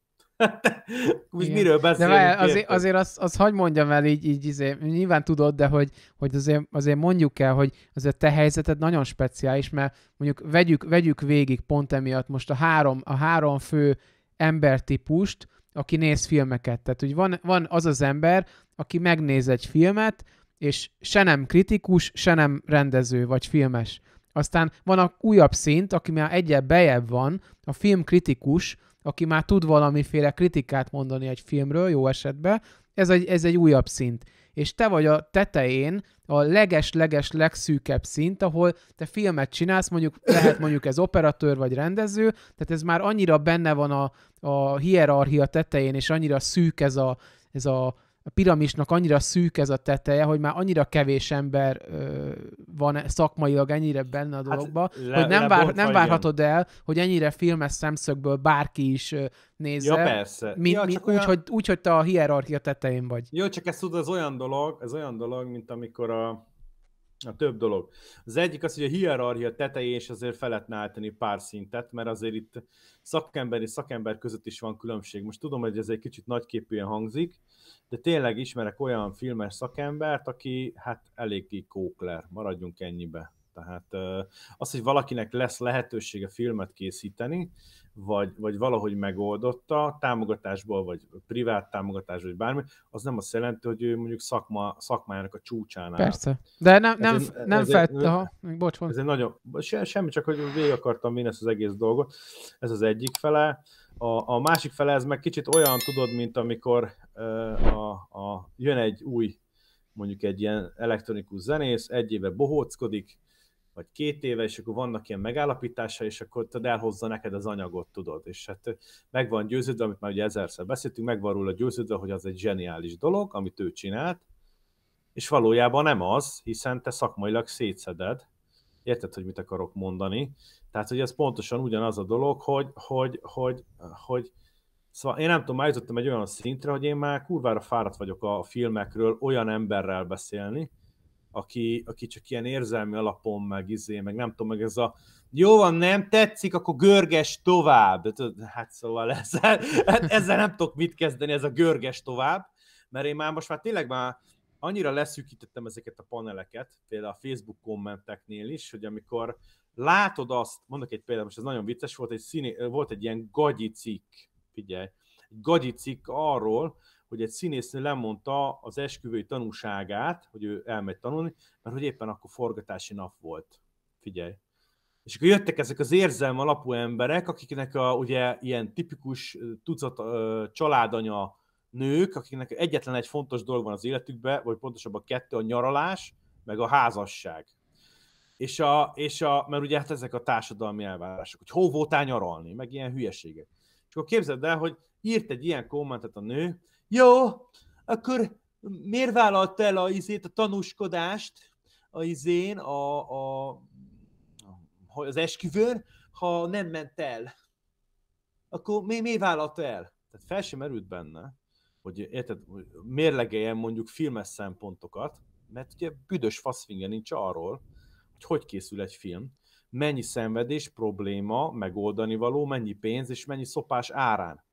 most Igen. miről beszélünk? De azért, azért azt, azt hagyd mondjam el, így, így izé, nyilván tudod, de hogy, hogy azért, azért mondjuk el, hogy azért te helyzeted nagyon speciális, mert mondjuk vegyük, vegyük végig pont emiatt most a három, a három fő embertípust, aki néz filmeket. Tehát, hogy van, van az az ember, aki megnéz egy filmet, és se nem kritikus, se nem rendező vagy filmes. Aztán van a újabb szint, aki már egyel bejebb van, a filmkritikus, aki már tud valamiféle kritikát mondani egy filmről, jó esetben, ez egy, ez egy újabb szint. És te vagy a tetején a leges-leges legszűkebb szint, ahol te filmet csinálsz, mondjuk lehet mondjuk ez operatőr vagy rendező, tehát ez már annyira benne van a, a hierarchia tetején, és annyira szűk ez a, ez a a piramisnak annyira szűk ez a teteje, hogy már annyira kevés ember ö, van szakmailag ennyire benne a hát dologba, hát le, hogy nem, vár, nem várhatod el, hogy ennyire filmes szemszögből bárki is nézze. Ja, persze. Mi, ja, mi, úgy, olyan... hogy, úgy, hogy te a hierarchia tetején vagy. Jó, csak ez tudod, ez olyan dolog, ez olyan dolog, mint amikor a a több dolog. Az egyik az, hogy a hierarchia tetején is azért feletne állítani pár szintet, mert azért itt szakember és szakember között is van különbség. Most tudom, hogy ez egy kicsit nagyképűen hangzik, de tényleg ismerek olyan filmes szakembert, aki hát eléggé kókler, maradjunk ennyibe. Tehát az, hogy valakinek lesz lehetősége filmet készíteni, vagy, vagy valahogy megoldotta, támogatásból, vagy privát támogatásból vagy bármi, az nem azt jelenti, hogy ő mondjuk szakma, szakmájának a csúcsánál. Persze. De nem, nem, nem ez, felt, ez, bocs, ez egy nagyon, se, semmi, csak hogy végig akartam vinni ezt az egész dolgot. Ez az egyik fele. A, a másik fele ez meg kicsit olyan, tudod, mint amikor uh, a, a, jön egy új mondjuk egy ilyen elektronikus zenész, egy éve bohóckodik, vagy két éve, és akkor vannak ilyen megállapítása és akkor tudod, elhozza neked az anyagot, tudod. És hát meg van győződve, amit már ugye ezerszer beszéltünk, meg van róla győződve, hogy az egy zseniális dolog, amit ő csinált, és valójában nem az, hiszen te szakmailag szétszeded, érted, hogy mit akarok mondani. Tehát, hogy ez pontosan ugyanaz a dolog, hogy, hogy, hogy, hogy Szóval én nem tudom, eljutottam egy olyan szintre, hogy én már kurvára fáradt vagyok a filmekről olyan emberrel beszélni, aki, aki csak ilyen érzelmi alapon meg izé, meg nem tudom, meg ez a jó van, nem tetszik, akkor görges tovább. Hát szóval ezzel, hát ezzel nem tudok mit kezdeni, ez a görges tovább, mert én már most már tényleg már annyira leszűkítettem ezeket a paneleket, például a Facebook kommenteknél is, hogy amikor látod azt, mondok egy példát, most ez nagyon vicces volt, egy színi, volt egy ilyen gagyi cikk, figyelj, gagyi cikk arról, hogy egy színésznő lemondta az esküvői tanúságát, hogy ő elmegy tanulni, mert hogy éppen akkor forgatási nap volt. Figyelj. És akkor jöttek ezek az érzelm alapú emberek, akiknek a, ugye ilyen tipikus tucat ö, családanya nők, akiknek egyetlen egy fontos dolog van az életükben, vagy pontosabban kettő, a nyaralás, meg a házasság. És a, és a, mert ugye hát ezek a társadalmi elvárások, hogy hol voltál nyaralni, meg ilyen hülyeségek. És akkor képzeld el, hogy írt egy ilyen kommentet a nő, jó, akkor miért vállalt el a, izét, a tanúskodást a izén, a, a, az esküvőn, ha nem ment el? Akkor mi, mi vállalt el? Tehát fel sem merült benne, hogy érted, mérlegeljen mondjuk filmes szempontokat, mert ugye büdös faszfinge nincs arról, hogy hogy készül egy film, mennyi szenvedés, probléma, megoldani való, mennyi pénz és mennyi szopás árán.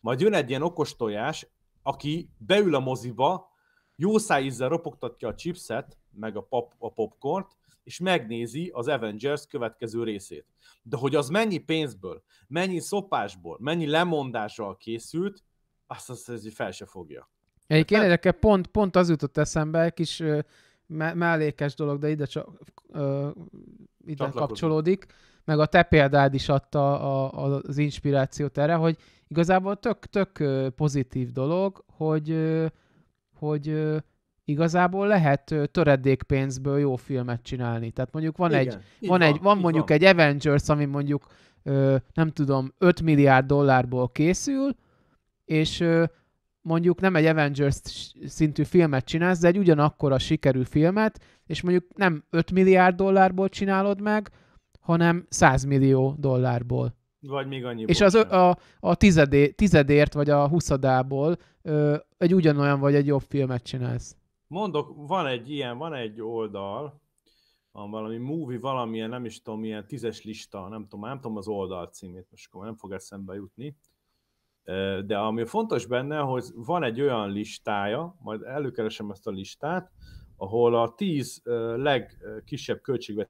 Majd jön egy ilyen okos tojás, aki beül a moziba, jó szájízzel ropogtatja a chipset, meg a, pop, a popcornt, és megnézi az Avengers következő részét. De hogy az mennyi pénzből, mennyi szopásból, mennyi lemondással készült, azt azt hogy fel se fogja. Egyébként hát- érdeke, pont, pont az jutott eszembe, egy kis mellékes dolog, de ide csak ö, ide kapcsolódik, meg a te példád is adta a, a, az inspirációt erre, hogy igazából tök, tök pozitív dolog, hogy, hogy igazából lehet töredékpénzből jó filmet csinálni. Tehát mondjuk van Igen, egy, van, van, egy, van mondjuk van. egy Avengers, ami mondjuk nem tudom, 5 milliárd dollárból készül, és mondjuk nem egy Avengers szintű filmet csinálsz, de egy ugyanakkora sikerű filmet, és mondjuk nem 5 milliárd dollárból csinálod meg, hanem 100 millió dollárból. Vagy még annyi. És az, a, a tizedé, tizedért, vagy a huszadából ö, egy ugyanolyan, vagy egy jobb filmet csinálsz. Mondok, van egy ilyen, van egy oldal, van valami movie, valamilyen, nem is tudom, ilyen tízes lista, nem tudom, nem tudom az oldal címét, most akkor nem fog eszembe jutni. De ami fontos benne, hogy van egy olyan listája, majd előkeresem ezt a listát, ahol a tíz legkisebb költségvetés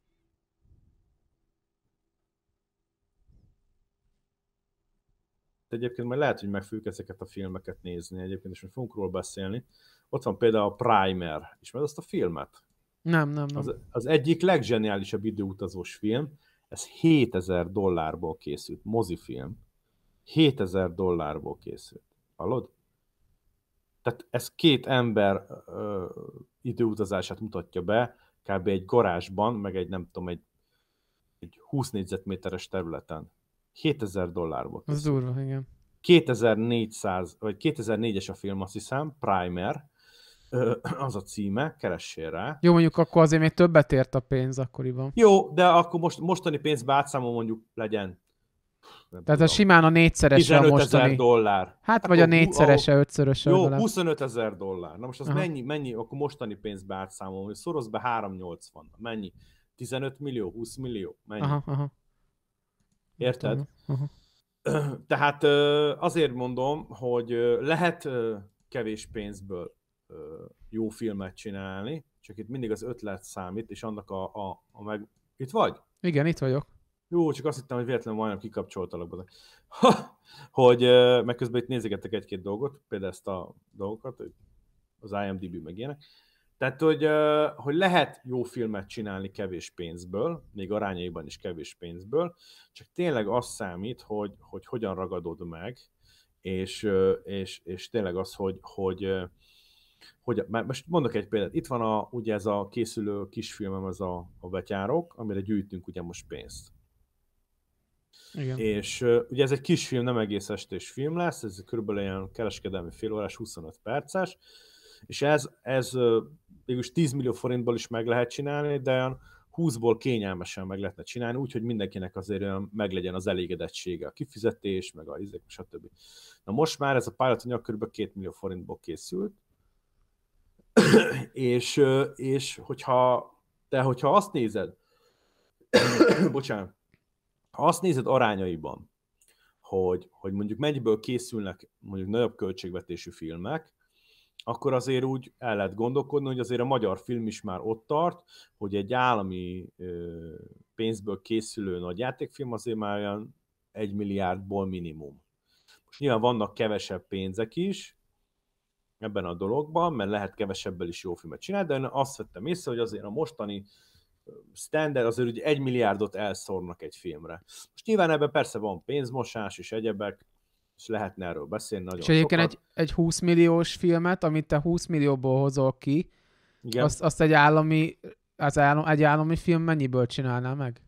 de egyébként majd lehet, hogy meg fogjuk ezeket a filmeket nézni egyébként, és mi fogunk róla beszélni. Ott van például a Primer, ismered azt a filmet? Nem, nem, nem. Az, az egyik leggeniálisabb időutazós film, ez 7000 dollárból készült, mozifilm. 7000 dollárból készült. Hallod? Tehát ez két ember ö, időutazását mutatja be, kb. egy garázsban, meg egy nem tudom, egy, egy 20 négyzetméteres területen. 7000 dollárba. Az durva, igen. 2400, vagy 2004-es a film, azt hiszem, Primer, az a címe, keressél rá. Jó, mondjuk akkor azért még többet ért a pénz akkoriban. Jó, de akkor most, mostani pénzbe átszámol mondjuk legyen. Nem Tehát a simán a négyszerese a mostani. ezer dollár. Hát, hát, vagy a négyszerese, a, ötszöröse. Jó, legalább. 25 ezer dollár. Na most az Aha. mennyi, mennyi, akkor mostani pénzbe átszámolom, hogy szoroz be 380 Mennyi? 15 millió, 20 millió? Mennyi? aha. Érted? Uh-huh. Uh-huh. Tehát azért mondom, hogy lehet kevés pénzből jó filmet csinálni, csak itt mindig az ötlet számít, és annak a, a, a meg... Itt vagy? Igen, itt vagyok. Jó, csak azt hittem, hogy véletlenül majdnem kikapcsoltalak. Ha, hogy meg közben itt nézegetek egy-két dolgot, például ezt a dolgokat, az IMDB meg ilyenek. Tehát, hogy, hogy lehet jó filmet csinálni kevés pénzből, még arányaiban is kevés pénzből, csak tényleg az számít, hogy, hogy hogyan ragadod meg, és, és, és tényleg az, hogy, hogy, hogy mert most mondok egy példát, itt van a, ugye ez a készülő kisfilmem, ez a, a vetyárok, amire gyűjtünk ugye most pénzt. Igen. És ugye ez egy kisfilm, nem egész estés film lesz, ez körülbelül ilyen kereskedelmi fél órás, 25 perces, és ez, ez végülis 10 millió forintból is meg lehet csinálni, de olyan 20-ból kényelmesen meg lehetne csinálni, úgyhogy mindenkinek azért meglegyen az elégedettsége, a kifizetés, meg a izék, stb. Na most már ez a pilot anyag kb. 2 millió forintból készült, és, és hogyha, te, hogyha azt nézed, bocsánat, ha azt nézed arányaiban, hogy, hogy mondjuk mennyiből készülnek mondjuk nagyobb költségvetésű filmek, akkor azért úgy el lehet gondolkodni, hogy azért a magyar film is már ott tart, hogy egy állami pénzből készülő nagy játékfilm azért már olyan egy milliárdból minimum. Most nyilván vannak kevesebb pénzek is ebben a dologban, mert lehet kevesebbel is jó filmet csinálni, de én azt vettem észre, hogy azért a mostani standard azért ugye egy milliárdot elszórnak egy filmre. Most nyilván ebben persze van pénzmosás és egyebek, és lehetne erről beszélni nagyon És egyébként egy, egy 20 milliós filmet, amit te 20 millióból hozol ki, Igen. Azt, azt egy állami az állam, egy állami film mennyiből csinálná meg?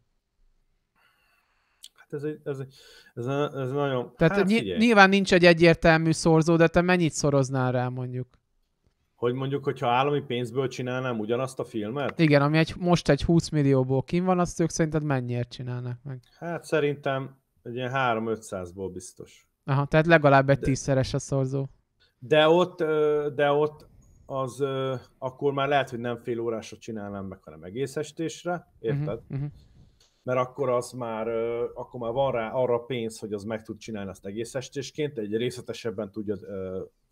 Hát ez, egy, ez, egy, ez, ez nagyon... Tehát hát, ny- nyilván nincs egy egyértelmű szorzó, de te mennyit szoroznál rá mondjuk? Hogy mondjuk, hogyha állami pénzből csinálnám ugyanazt a filmet? Igen, ami egy, most egy 20 millióból kim van, azt ők szerinted mennyiért csinálnak meg? Hát szerintem egy ilyen 3-500-ból biztos. Aha, tehát legalább egy de, tízszeres a szorzó. De ott, de ott az akkor már lehet, hogy nem fél órásra csinálnám meg, hanem egész estésre, érted? Uh-huh, uh-huh. Mert akkor az már, akkor már van rá arra pénz, hogy az meg tud csinálni azt egész estésként, egy részletesebben tudja,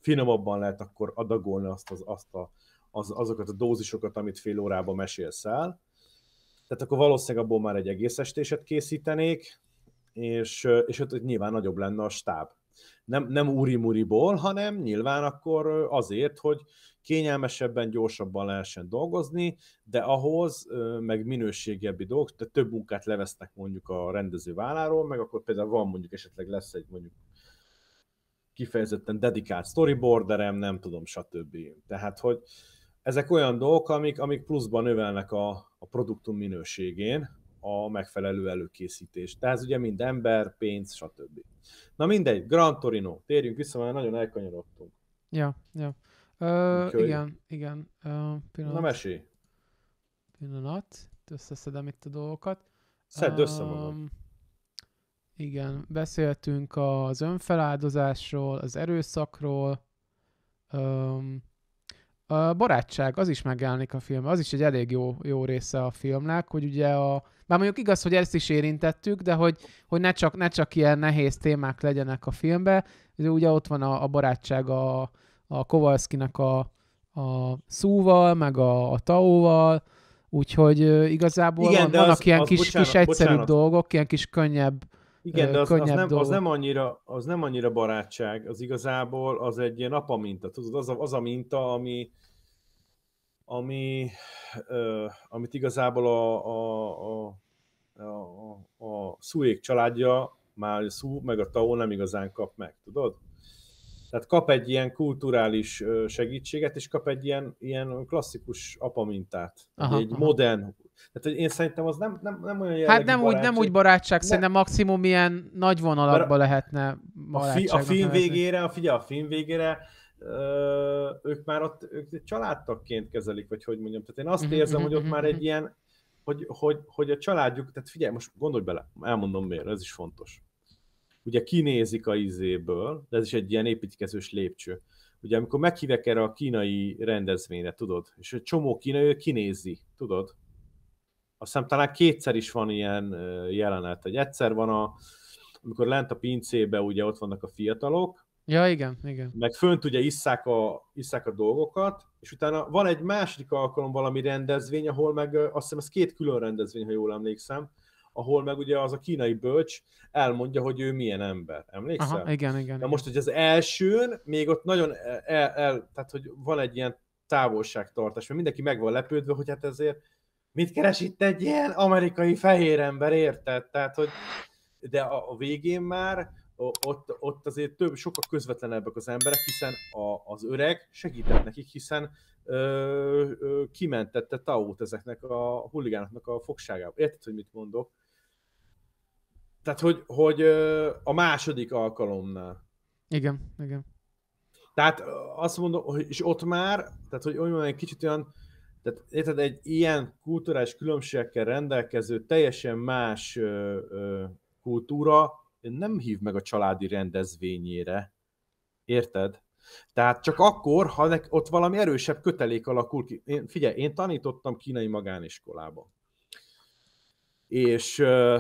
finomabban lehet akkor adagolni azt, az, azt a, az, azokat a dózisokat, amit fél órában mesélsz el. Tehát akkor valószínűleg abból már egy egész estéset készítenék, és, és ott hát, nyilván nagyobb lenne a stáb. Nem, nem úri-muriból, hanem nyilván akkor azért, hogy kényelmesebben, gyorsabban lehessen dolgozni, de ahhoz meg minőségebbi dolgok, tehát több munkát levesznek mondjuk a rendező válláról, meg akkor például van mondjuk esetleg lesz egy mondjuk kifejezetten dedikált storyboarderem, nem tudom, stb. Tehát, hogy ezek olyan dolgok, amik, amik pluszban növelnek a, a produktum minőségén, a megfelelő előkészítés. Tehát ez ugye mind ember, pénz, stb. Na mindegy, Grand Torino, térjünk vissza, mert nagyon elkanyarodtunk. Ja, ja. Ö, Úgyhogy... igen, igen. Ö, pillanat. Na mesélj. Pillanat, összeszedem itt a dolgokat. Szedd össze magad. Um, igen, beszéltünk az önfeláldozásról, az erőszakról, um, a barátság, az is megjelenik a film, az is egy elég jó, jó része a filmnek, hogy ugye a, Már mondjuk igaz, hogy ezt is érintettük, de hogy, hogy ne, csak, ne csak ilyen nehéz témák legyenek a filmbe, ugye ott van a, a barátság a, a Kowalskinak a, a szúval, meg a, a taóval, úgyhogy igazából Igen, van, vannak az, ilyen az, kis, bocsánat, kis egyszerűbb bocsánat. dolgok, ilyen kis könnyebb igen, de az, az, nem, az, nem annyira, az nem annyira barátság, az igazából az egy ilyen apa minta, tudod, az a, az a minta, ami, ami, ö, amit igazából a, a, a, a, a szújék családja, már Szú meg a tau nem igazán kap meg, tudod? Tehát kap egy ilyen kulturális segítséget, és kap egy ilyen, ilyen klasszikus apa mintát, aha, egy aha. modern tehát, hogy én szerintem az nem, nem, nem olyan Hát nem barátság. úgy, nem úgy barátság, szerintem maximum ilyen nagy vonalakba lehetne a, fi, a film nevezni. végére, a figyel a film végére ö, ők már ott ők családtagként kezelik, vagy hogy mondjam. Tehát én azt mhm, érzem, mhm, hogy ott mhm, már egy ilyen, hogy, hogy, hogy a családjuk, tehát figyelj, most gondolj bele, elmondom miért, ez is fontos. Ugye kinézik a izéből, de ez is egy ilyen építkezős lépcső. Ugye amikor meghívek erre a kínai rendezvényre, tudod, és egy csomó kínai kinézi, tudod, azt hiszem talán kétszer is van ilyen jelenet, egy egyszer van a, amikor lent a pincébe ugye ott vannak a fiatalok, Ja, igen, igen. Meg fönt ugye isszák a, isszák a dolgokat, és utána van egy második alkalom valami rendezvény, ahol meg azt hiszem ez két külön rendezvény, ha jól emlékszem, ahol meg ugye az a kínai bölcs elmondja, hogy ő milyen ember. Emlékszel? Aha, igen, igen. De most, hogy az elsőn még ott nagyon el, el tehát hogy van egy ilyen távolságtartás, mert mindenki meg van lepődve, hogy hát ezért mit keres itt egy ilyen amerikai fehér ember, érted? Tehát, hogy de a, a végén már ott, ott azért több, sokkal közvetlenebbek az emberek, hiszen a, az öreg segített nekik, hiszen ö, ö, kimentette Taót ezeknek a huligánoknak a fogságába. Érted, hogy mit mondok? Tehát, hogy, hogy a második alkalomnál. Igen, igen. Tehát azt mondom, és ott már, tehát, hogy olyan kicsit olyan, tehát érted, egy ilyen kulturális különbségekkel rendelkező, teljesen más ö, ö, kultúra nem hív meg a családi rendezvényére. Érted? Tehát csak akkor, ha nek, ott valami erősebb kötelék alakul ki. Én, figyelj, én tanítottam kínai magániskolában, És ö,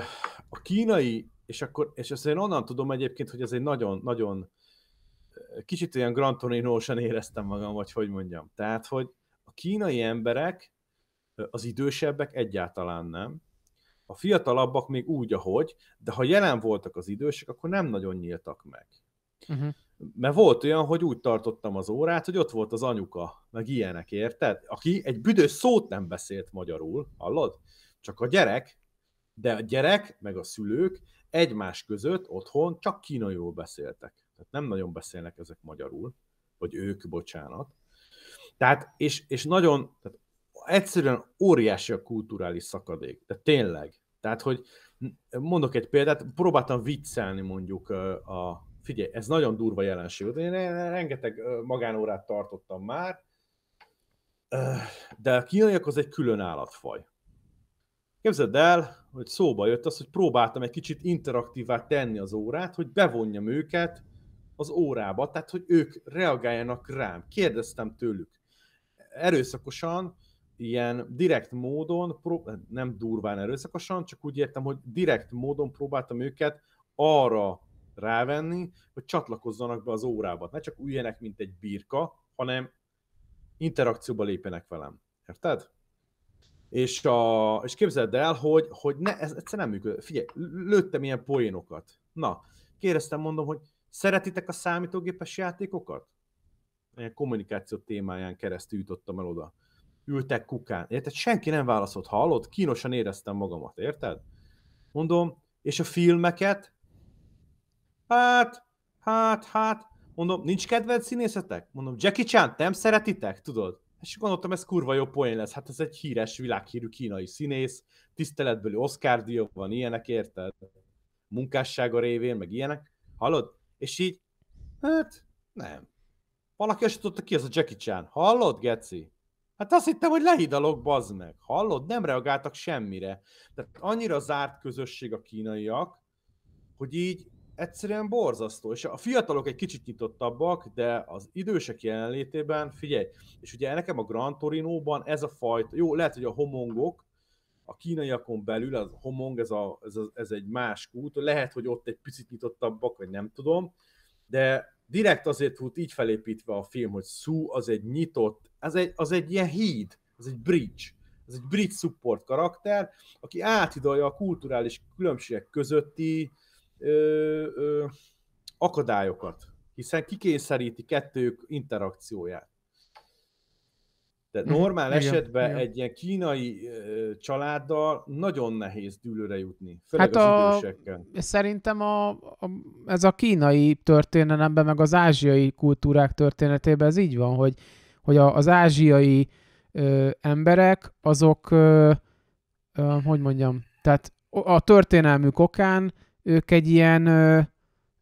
a kínai, és akkor, és ezt én onnan tudom egyébként, hogy ez egy nagyon, nagyon kicsit olyan grantoninósan éreztem magam, vagy hogy mondjam. Tehát, hogy a kínai emberek, az idősebbek egyáltalán nem. A fiatalabbak még úgy, ahogy, de ha jelen voltak az idősek, akkor nem nagyon nyíltak meg. Uh-huh. Mert volt olyan, hogy úgy tartottam az órát, hogy ott volt az anyuka, meg ilyenek, érted? Aki egy büdös szót nem beszélt magyarul, hallod? Csak a gyerek, de a gyerek, meg a szülők egymás között otthon csak kínaiul beszéltek. Tehát nem nagyon beszélnek ezek magyarul, vagy ők, bocsánat. Tehát, és, és nagyon, tehát egyszerűen óriási a kulturális szakadék, de tényleg. Tehát, hogy mondok egy példát, próbáltam viccelni mondjuk a, figyelj, ez nagyon durva jelenség. Én rengeteg magánórát tartottam már, de a kínaiak az egy külön állatfaj. Képzeld el, hogy szóba jött az, hogy próbáltam egy kicsit interaktívá tenni az órát, hogy bevonjam őket az órába, tehát hogy ők reagáljanak rám. Kérdeztem tőlük erőszakosan, ilyen direkt módon, nem durván erőszakosan, csak úgy értem, hogy direkt módon próbáltam őket arra rávenni, hogy csatlakozzanak be az órába. Ne csak üljenek, mint egy birka, hanem interakcióba lépjenek velem. Érted? És, a, és képzeld el, hogy, hogy ne, ez egyszerűen nem működik. Figyelj, lőttem ilyen poénokat. Na, kérdeztem, mondom, hogy Szeretitek a számítógépes játékokat? Ilyen kommunikáció témáján keresztül jutottam el oda. Ültek kukán. Érted? Senki nem válaszolt. Hallod? Kínosan éreztem magamat. Érted? Mondom, és a filmeket? Hát, hát, hát. Mondom, nincs kedved színészetek? Mondom, Jackie Chan, nem szeretitek? Tudod? És gondoltam, ez kurva jó poén lesz. Hát ez egy híres, világhírű kínai színész, tiszteletbeli Oscar díja van, ilyenek érted? Munkássága révén, meg ilyenek. Hallod? És így, hát nem. Valaki azt tudta ki, az a Jackie Chan. Hallod, Geci? Hát azt hittem, hogy lehidalok, bazd meg. Hallod? Nem reagáltak semmire. Tehát annyira zárt közösség a kínaiak, hogy így egyszerűen borzasztó. És a fiatalok egy kicsit nyitottabbak, de az idősek jelenlétében, figyelj, és ugye nekem a Grand Torino-ban ez a fajta, jó, lehet, hogy a homongok, a kínaiakon belül, az homong, ez, a, ez, a, ez egy más kút, lehet, hogy ott egy picit nyitottabbak, vagy nem tudom, de direkt azért volt így felépítve a film, hogy Su az egy nyitott, az egy, az egy ilyen híd, az egy bridge, az egy bridge support karakter, aki áthidalja a kulturális különbségek közötti ö, ö, akadályokat, hiszen kikényszeríti kettőjük interakcióját. De mhm. normál igen, esetben igen. egy ilyen kínai családdal nagyon nehéz dűlőre jutni, főleg hát az a, Szerintem a, a, ez a kínai történelemben, meg az ázsiai kultúrák történetében ez így van, hogy, hogy a, az ázsiai ö, emberek azok, ö, ö, hogy mondjam, tehát a történelmük okán ők egy ilyen ö,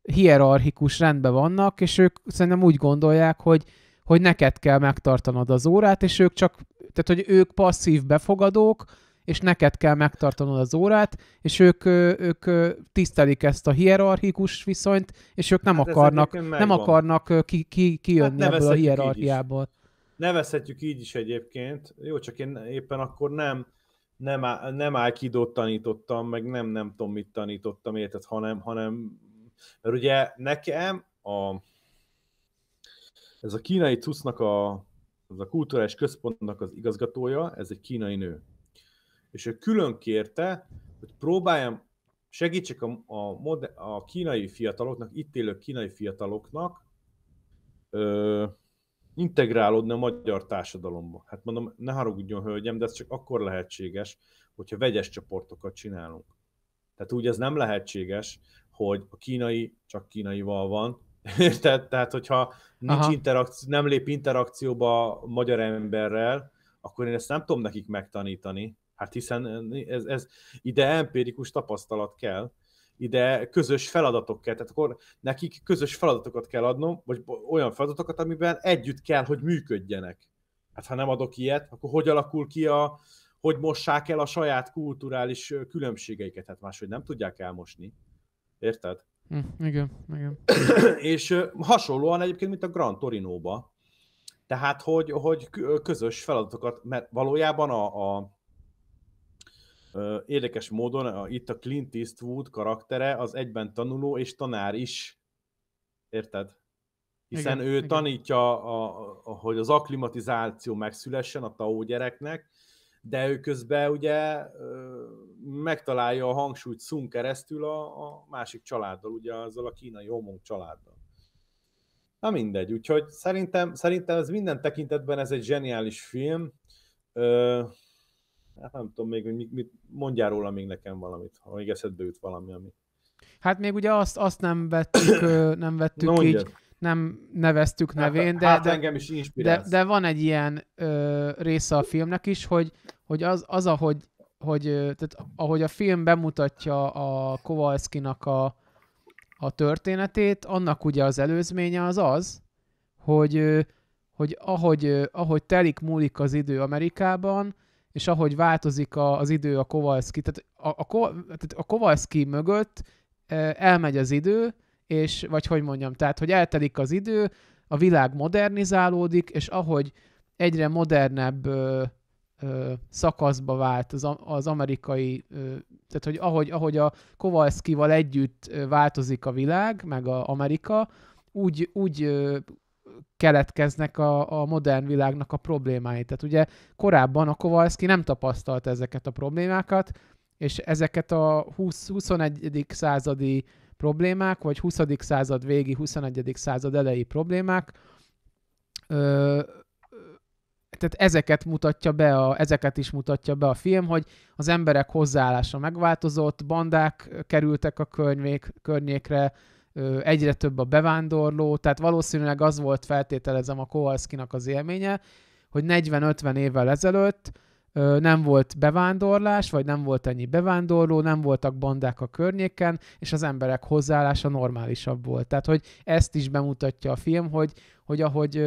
hierarchikus rendben vannak, és ők szerintem úgy gondolják, hogy hogy neked kell megtartanod az órát, és ők csak, tehát hogy ők passzív befogadók, és neked kell megtartanod az órát, és ők, ők tisztelik ezt a hierarchikus viszonyt, és ők nem hát akarnak, nem akarnak ki, ki, kijönni hát ebből a hierarchiából. Nevezhetjük így is egyébként, jó, csak én éppen akkor nem, nem, nem ákidót tanítottam, meg nem nem tudom mit tanítottam, érted, hanem, hanem mert ugye nekem a ez a kínai cusznak a, az a kulturális központnak az igazgatója, ez egy kínai nő. És ő külön kérte, hogy próbáljam, segítsek a, a, a kínai fiataloknak, itt élő kínai fiataloknak ö, integrálódni a magyar társadalomba. Hát mondom, ne haragudjon, hölgyem, de ez csak akkor lehetséges, hogyha vegyes csoportokat csinálunk. Tehát úgy ez nem lehetséges, hogy a kínai csak kínaival van, Érted? tehát, hogyha nincs interakció, nem lép interakcióba magyar emberrel, akkor én ezt nem tudom nekik megtanítani. Hát hiszen ez, ez ide empirikus tapasztalat kell, ide közös feladatok kell, tehát akkor nekik közös feladatokat kell adnom, vagy olyan feladatokat, amiben együtt kell, hogy működjenek. Hát ha nem adok ilyet, akkor hogy alakul ki a, hogy mossák el a saját kulturális különbségeiket? Hát máshogy nem tudják elmosni. Érted? Mm, igen, igen. és hasonlóan egyébként, mint a Grand Torino-ba. Tehát, hogy, hogy közös feladatokat, mert valójában a, a érdekes módon a, itt a Clint Eastwood karaktere az egyben tanuló és tanár is. Érted? Hiszen igen, ő igen. tanítja, a, a, hogy az aklimatizáció megszülessen a tau gyereknek, de ő közben ugye megtalálja a hangsúlyt Sun keresztül a, a másik családdal, ugye azzal a kínai homong családdal. Na mindegy, úgyhogy szerintem, szerintem ez minden tekintetben ez egy zseniális film. Ö, hát nem tudom még, hogy mit, mit mondjál róla még nekem valamit, ha még eszedbe jut valami, ami... Hát még ugye azt, azt nem vettük, nem vettük no, így, nem neveztük hát, nevén, de, hát de, engem is de, de van egy ilyen ö, része a filmnek is, hogy, hogy az, az ahogy hogy tehát, ahogy a film bemutatja a Kowalskinak a, a történetét, annak ugye az előzménye az az, hogy, hogy ahogy, ahogy telik, múlik az idő Amerikában, és ahogy változik a, az idő a Kowalski, tehát a, a, tehát a Kowalski mögött elmegy az idő, és, vagy hogy mondjam, tehát, hogy eltelik az idő, a világ modernizálódik, és ahogy egyre modernebb ö, szakaszba vált az, az amerikai, ö, tehát hogy ahogy, ahogy a Kowalski-val együtt változik a világ, meg a Amerika, úgy, úgy ö, keletkeznek a, a modern világnak a problémái. Tehát ugye korábban a Kowalski nem tapasztalt ezeket a problémákat, és ezeket a 20, 21. századi problémák, vagy 20. század végi, 21. század elejé problémák, ö, tehát ezeket mutatja be, a, ezeket is mutatja be a film, hogy az emberek hozzáállása megváltozott, bandák kerültek a környék, környékre, egyre több a bevándorló, tehát valószínűleg az volt, feltételezem, a Kowalskinak az élménye, hogy 40-50 évvel ezelőtt nem volt bevándorlás, vagy nem volt ennyi bevándorló, nem voltak bandák a környéken, és az emberek hozzáállása normálisabb volt. Tehát, hogy ezt is bemutatja a film, hogy, hogy ahogy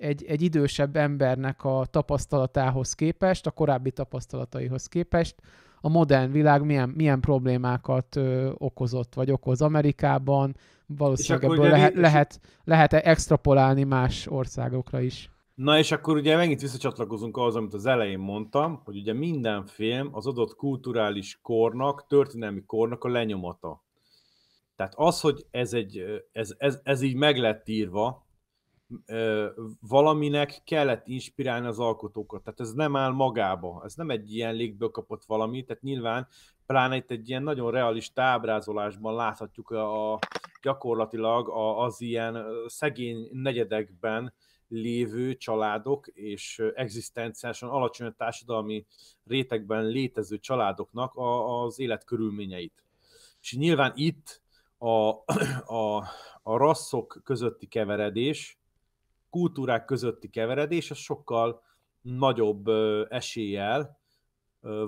egy, egy idősebb embernek a tapasztalatához képest, a korábbi tapasztalataihoz képest, a modern világ milyen, milyen problémákat ö, okozott, vagy okoz Amerikában, valószínűleg ebből lehet, mi... lehet, lehet extrapolálni más országokra is. Na és akkor ugye megint visszacsatlakozunk ahhoz, amit az elején mondtam, hogy ugye minden film az adott kulturális kornak, történelmi kornak a lenyomata. Tehát az, hogy ez, egy, ez, ez, ez így meg lett írva, valaminek kellett inspirálni az alkotókat. Tehát ez nem áll magába, ez nem egy ilyen légből kapott valami, tehát nyilván pláne itt egy ilyen nagyon realista ábrázolásban láthatjuk a, a gyakorlatilag a, az ilyen szegény negyedekben lévő családok és egzisztenciálisan alacsony társadalmi rétegben létező családoknak a, az életkörülményeit. És nyilván itt a, a, a rasszok közötti keveredés, kultúrák közötti keveredés az sokkal nagyobb eséllyel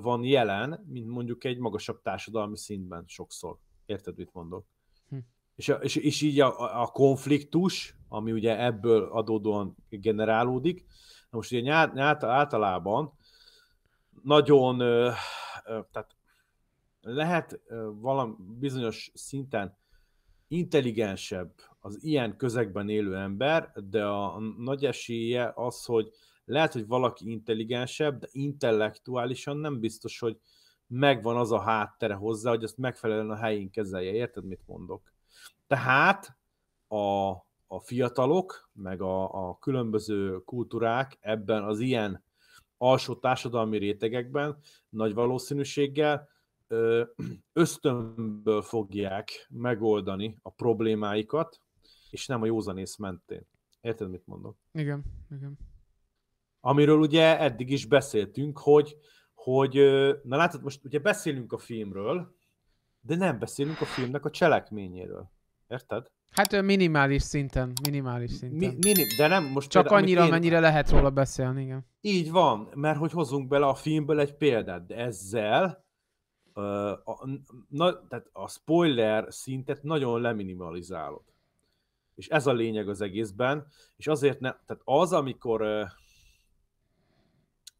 van jelen, mint mondjuk egy magasabb társadalmi szintben sokszor. Érted, mit mondok? Hm. És, és, és így a, a konfliktus, ami ugye ebből adódóan generálódik, na most ugye nyár, általában nagyon, tehát lehet valami bizonyos szinten intelligensebb az ilyen közegben élő ember, de a nagy esélye az, hogy lehet, hogy valaki intelligensebb, de intellektuálisan nem biztos, hogy megvan az a háttere hozzá, hogy azt megfelelően a helyén kezelje. Érted, mit mondok? Tehát a, a fiatalok, meg a, a különböző kultúrák ebben az ilyen alsó társadalmi rétegekben nagy valószínűséggel ösztönből fogják megoldani a problémáikat, és nem a józanész mentén. Érted, mit mondok? Igen, igen. Amiről ugye eddig is beszéltünk, hogy, hogy na látod, most ugye beszélünk a filmről, de nem beszélünk a filmnek a cselekményéről. Érted? Hát minimális szinten, minimális szinten. Mi, minim, de nem most... Csak például, annyira, én... mennyire lehet róla beszélni, igen. Így van, mert hogy hozunk bele a filmből egy példát, de ezzel a, na, tehát a spoiler szintet nagyon leminimalizálod. És ez a lényeg az egészben, és azért ne, tehát az, amikor ö,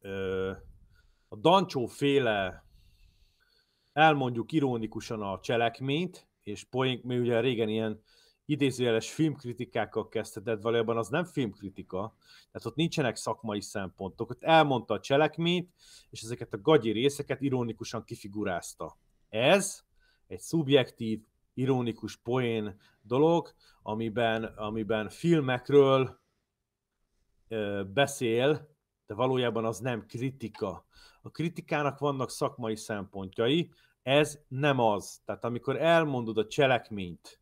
ö, a Dancsó féle elmondjuk ironikusan a cselekményt, és poénk, mi ugye régen ilyen idézőjeles filmkritikákkal kezdheted, valójában az nem filmkritika, tehát ott nincsenek szakmai szempontok, ott elmondta a cselekményt, és ezeket a gagyi részeket ironikusan kifigurázta. Ez egy szubjektív, ironikus poén dolog, amiben, amiben filmekről ö, beszél, de valójában az nem kritika. A kritikának vannak szakmai szempontjai, ez nem az. Tehát amikor elmondod a cselekményt,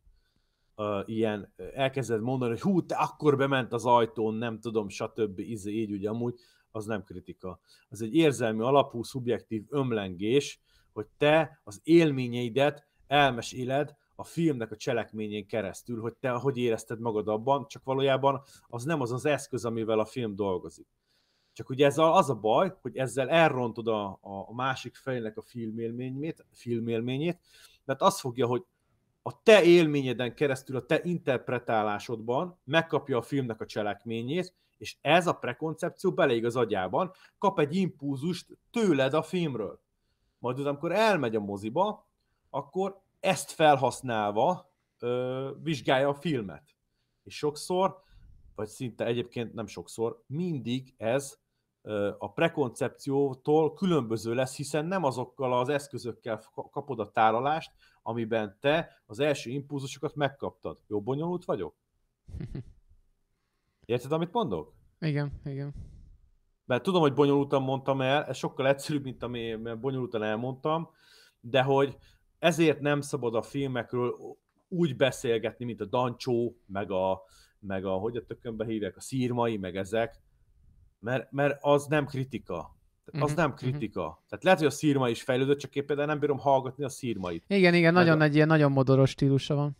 uh, ilyen, elkezded mondani, hogy hú, te akkor bement az ajtón, nem tudom, stb. Izé, így ugye amúgy, az nem kritika. Az egy érzelmi alapú, szubjektív ömlengés, hogy te az élményeidet elmeséled a filmnek a cselekményén keresztül, hogy te hogy érezted magad abban, csak valójában az nem az az eszköz, amivel a film dolgozik. Csak ugye ez a, az a baj, hogy ezzel elrontod a, a másik fejnek a filmélményét, filmélményét, mert azt fogja, hogy a te élményeden keresztül, a te interpretálásodban megkapja a filmnek a cselekményét, és ez a prekoncepció beleig az agyában, kap egy impulzust tőled a filmről. Majd az, amikor elmegy a moziba, akkor ezt felhasználva ö, vizsgálja a filmet. És sokszor, vagy szinte egyébként nem sokszor, mindig ez ö, a prekoncepciótól különböző lesz, hiszen nem azokkal az eszközökkel kapod a tálalást, amiben te az első impulzusokat megkaptad. Jó bonyolult vagyok? Érted, amit mondok? Igen, igen. Mert tudom, hogy bonyolultan mondtam el, ez sokkal egyszerűbb, mint amit bonyolultan elmondtam, de hogy ezért nem szabad a filmekről úgy beszélgetni, mint a Dancsó, meg a, meg a hogy a tökönbe hívják, a szírmai, meg ezek, mert, mert az nem kritika, mm-hmm. az mhm, nem mhm. kritika. Mm-hmm. Tehát lehet, hogy a szírma is fejlődött, csak én például nem bírom hallgatni a szírmait. Igen, igen, nagyon egy ilyen nagyon modoros stílusa van.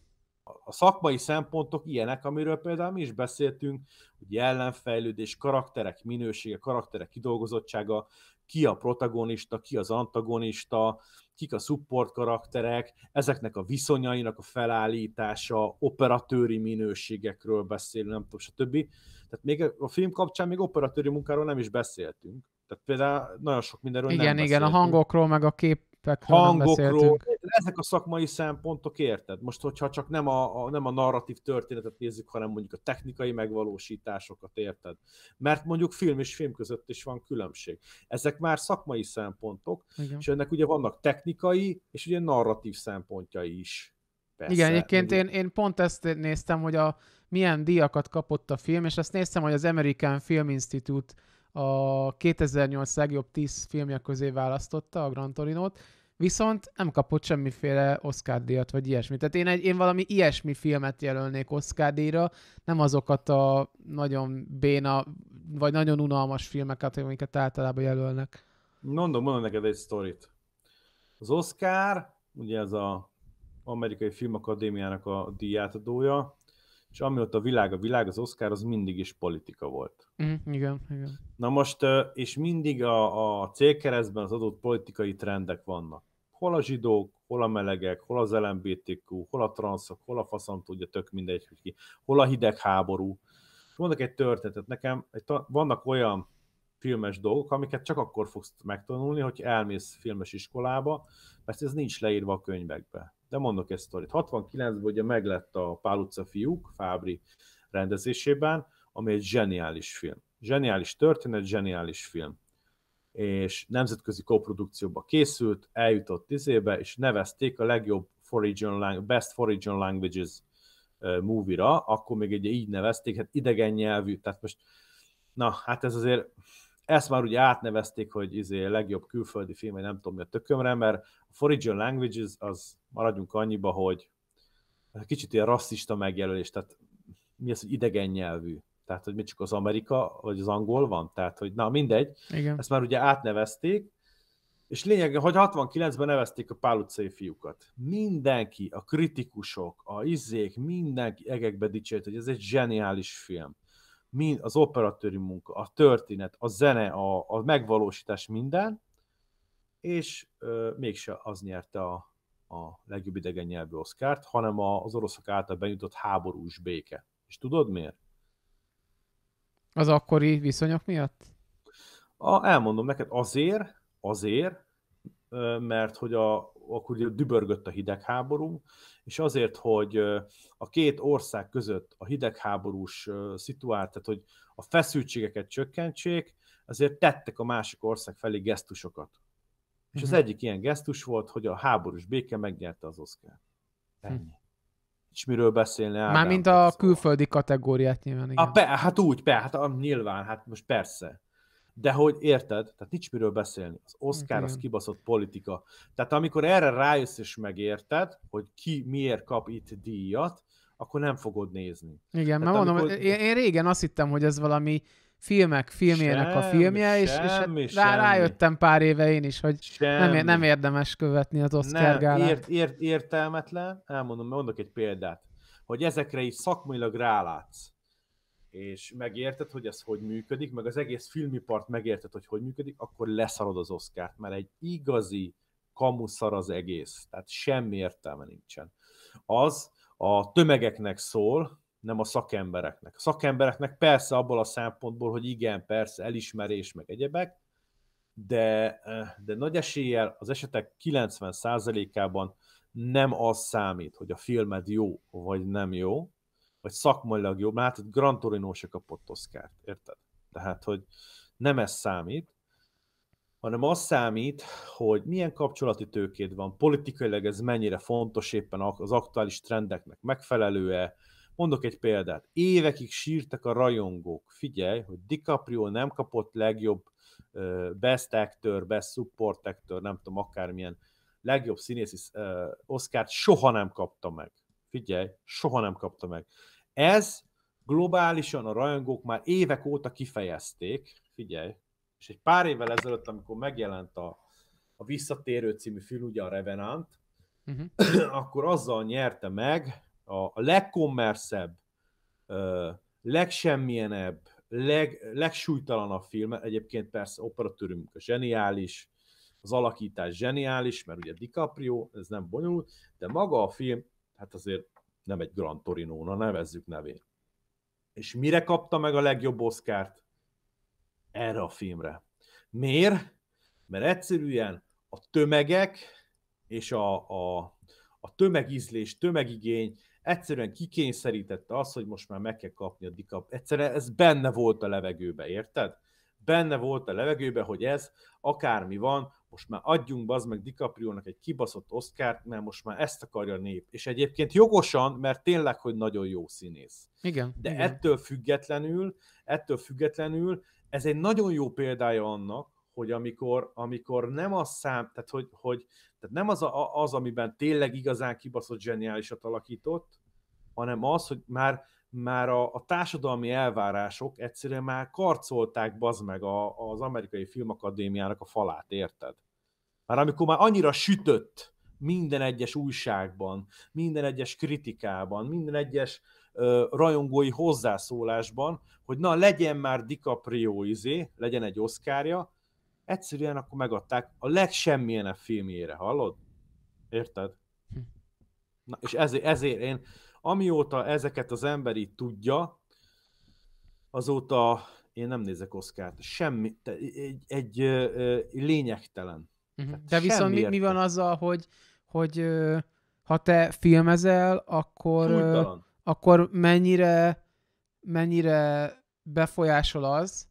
A szakmai szempontok ilyenek, amiről például mi is beszéltünk, hogy ellenfejlődés, karakterek minősége, karakterek kidolgozottsága, ki a protagonista, ki az antagonista, kik a support karakterek, ezeknek a viszonyainak a felállítása, operatőri minőségekről beszélünk, nem tudom, stb. Tehát még a film kapcsán még operatőri munkáról nem is beszéltünk. Tehát például nagyon sok mindenről igen, nem Igen, igen, a hangokról, meg a képekről Hangokról, ezek a szakmai szempontok, érted? Most, hogyha csak nem a, a, nem a narratív történetet nézzük, hanem mondjuk a technikai megvalósításokat, érted? Mert mondjuk film és film között is van különbség. Ezek már szakmai szempontok, igen. és ennek ugye vannak technikai, és ugye narratív szempontjai is. Persze, Igen, egyébként én, én pont ezt néztem, hogy a milyen díjakat kapott a film, és azt néztem, hogy az American Film Institute a 2008 legjobb 10 filmje közé választotta a Gran t viszont nem kapott semmiféle Oscar díjat, vagy ilyesmit. Tehát én, egy, én valami ilyesmi filmet jelölnék Oscar díjra, nem azokat a nagyon béna, vagy nagyon unalmas filmeket, amiket általában jelölnek. Mondom, mondom neked egy sztorit. Az Oscar, ugye ez a Amerikai Filmakadémiának a díjátadója, és amióta a világ a világ, az Oscar az mindig is politika volt. Mm, igen, igen. Na most, és mindig a, a célkeresztben az adott politikai trendek vannak. Hol a zsidók, hol a melegek, hol az LMBTQ, hol a transzok, hol a faszam tudja, tök mindegy, hogy ki, hol a hidegháború. Mondok egy történetet, nekem egy, vannak olyan filmes dolgok, amiket csak akkor fogsz megtanulni, hogy elmész filmes iskolába, mert ez nincs leírva a könyvekbe. De mondok a sztorit. 69-ben ugye meglett a Pál utca fiúk, Fábri rendezésében, ami egy zseniális film. Zseniális történet, zseniális film. És nemzetközi koprodukcióba készült, eljutott izébe, és nevezték a legjobb foreign, Best Foreign Languages movie-ra, akkor még egy így nevezték, hát idegen nyelvű, tehát most, na, hát ez azért, ezt már ugye átnevezték, hogy izé legjobb külföldi film, vagy nem tudom mi a tökömre, mert a Foreign Languages az maradjunk annyiba, hogy kicsit ilyen rasszista megjelölés, tehát mi az, hogy idegen nyelvű. Tehát, hogy mit csak az Amerika, vagy az angol van? Tehát, hogy na mindegy, Igen. ezt már ugye átnevezték, és lényeg, hogy 69-ben nevezték a Pál utcai fiúkat. Mindenki, a kritikusok, a izzék, mindenki egekbe dicsért, hogy ez egy zseniális film. Mind, az operatőri munka, a történet, a zene, a, a megvalósítás, minden, és euh, mégse az nyerte a a legjobb idegen nyelvű oszkárt, hanem az oroszok által benyújtott háborús béke. És tudod miért? Az akkori viszonyok miatt? A, elmondom neked, azért, azért, mert hogy a, akkor ugye dübörgött a hidegháború, és azért, hogy a két ország között a hidegháborús szituált, tehát hogy a feszültségeket csökkentsék, azért tettek a másik ország felé gesztusokat. És az mhm. egyik ilyen gesztus volt, hogy a háborús béke megnyerte az Oscar. Hm. Ennyi. És miről beszélni? Mármint a szóval. külföldi kategóriát nyilván, igen. A pe, hát úgy, pe, hát nyilván, hát most persze. De hogy érted, tehát nincs miről beszélni. Az Oscar hát az kibaszott politika. Tehát amikor erre rájössz és megérted, hogy ki miért kap itt díjat, akkor nem fogod nézni. Igen, Tehát mert amikor... mondom, én, én régen azt hittem, hogy ez valami filmek filmjének semmi, a filmje, semmi, és, és hát semmi. rá, rájöttem pár éve én is, hogy semmi. nem, nem érdemes követni az Oscar nem, Ért, ért, értelmetlen, elmondom, mondok egy példát, hogy ezekre is szakmailag rálátsz, és megérted, hogy ez hogy működik, meg az egész filmipart megérted, hogy hogy működik, akkor leszarod az Oscárt, mert egy igazi kamuszar az egész, tehát semmi értelme nincsen. Az a tömegeknek szól, nem a szakembereknek. A szakembereknek persze abból a szempontból, hogy igen, persze, elismerés, meg egyebek, de, eh, de nagy eséllyel az esetek 90%-ában nem az számít, hogy a filmed jó vagy nem jó, vagy szakmailag jó, mert hát grand Torino se kapott Oscar-t, érted? Tehát, hogy nem ez számít, hanem az számít, hogy milyen kapcsolati tőkéd van, politikailag ez mennyire fontos éppen az aktuális trendeknek megfelelő-e, Mondok egy példát. Évekig sírtak a rajongók. Figyelj, hogy DiCaprio nem kapott legjobb best actor, best support actor, nem tudom, akármilyen legjobb színészi oscar soha nem kapta meg. Figyelj, soha nem kapta meg. Ez globálisan a rajongók már évek óta kifejezték, figyelj, és egy pár évvel ezelőtt, amikor megjelent a, a Visszatérő című film, ugye a Revenant, uh-huh. akkor azzal nyerte meg a, a legkommerszebb, legsemmilyenebb, leg, legsúlytalanabb film, egyébként persze operatőrünk a zseniális, az alakítás zseniális, mert ugye DiCaprio, ez nem bonyolult, de maga a film, hát azért nem egy Grand Torino-na, nevezzük nevén. És mire kapta meg a legjobb oszkárt? Erre a filmre. Miért? Mert egyszerűen a tömegek és a, a, a tömegizlés, tömegigény egyszerűen kikényszerítette azt, hogy most már meg kell kapni a dikap. Egyszerűen ez benne volt a levegőbe, érted? Benne volt a levegőbe, hogy ez akármi van, most már adjunk az meg DiCaprio-nak egy kibaszott oszkárt, mert most már ezt akarja a nép. És egyébként jogosan, mert tényleg, hogy nagyon jó színész. Igen. De igen. ettől függetlenül, ettől függetlenül ez egy nagyon jó példája annak, hogy amikor, amikor nem az szám, tehát, hogy, hogy, tehát nem az, a, az, amiben tényleg igazán kibaszott zseniálisat alakított, hanem az, hogy már, már a, a társadalmi elvárások egyszerűen már karcolták bazd meg a, az amerikai filmakadémiának a falát, érted? Már amikor már annyira sütött minden egyes újságban, minden egyes kritikában, minden egyes ö, rajongói hozzászólásban, hogy na legyen már DiCaprio izé, legyen egy oszkárja, egyszerűen akkor megadták a a filmjére, hallod? Érted? Hm. Na, és ezért, ezért én, amióta ezeket az emberi tudja, azóta én nem nézek Oszkárt. Semmi, egy, egy, egy lényegtelen. Uh-huh. De viszont mi, mi van azzal, hogy, hogy ha te filmezel, akkor, akkor mennyire, mennyire befolyásol az,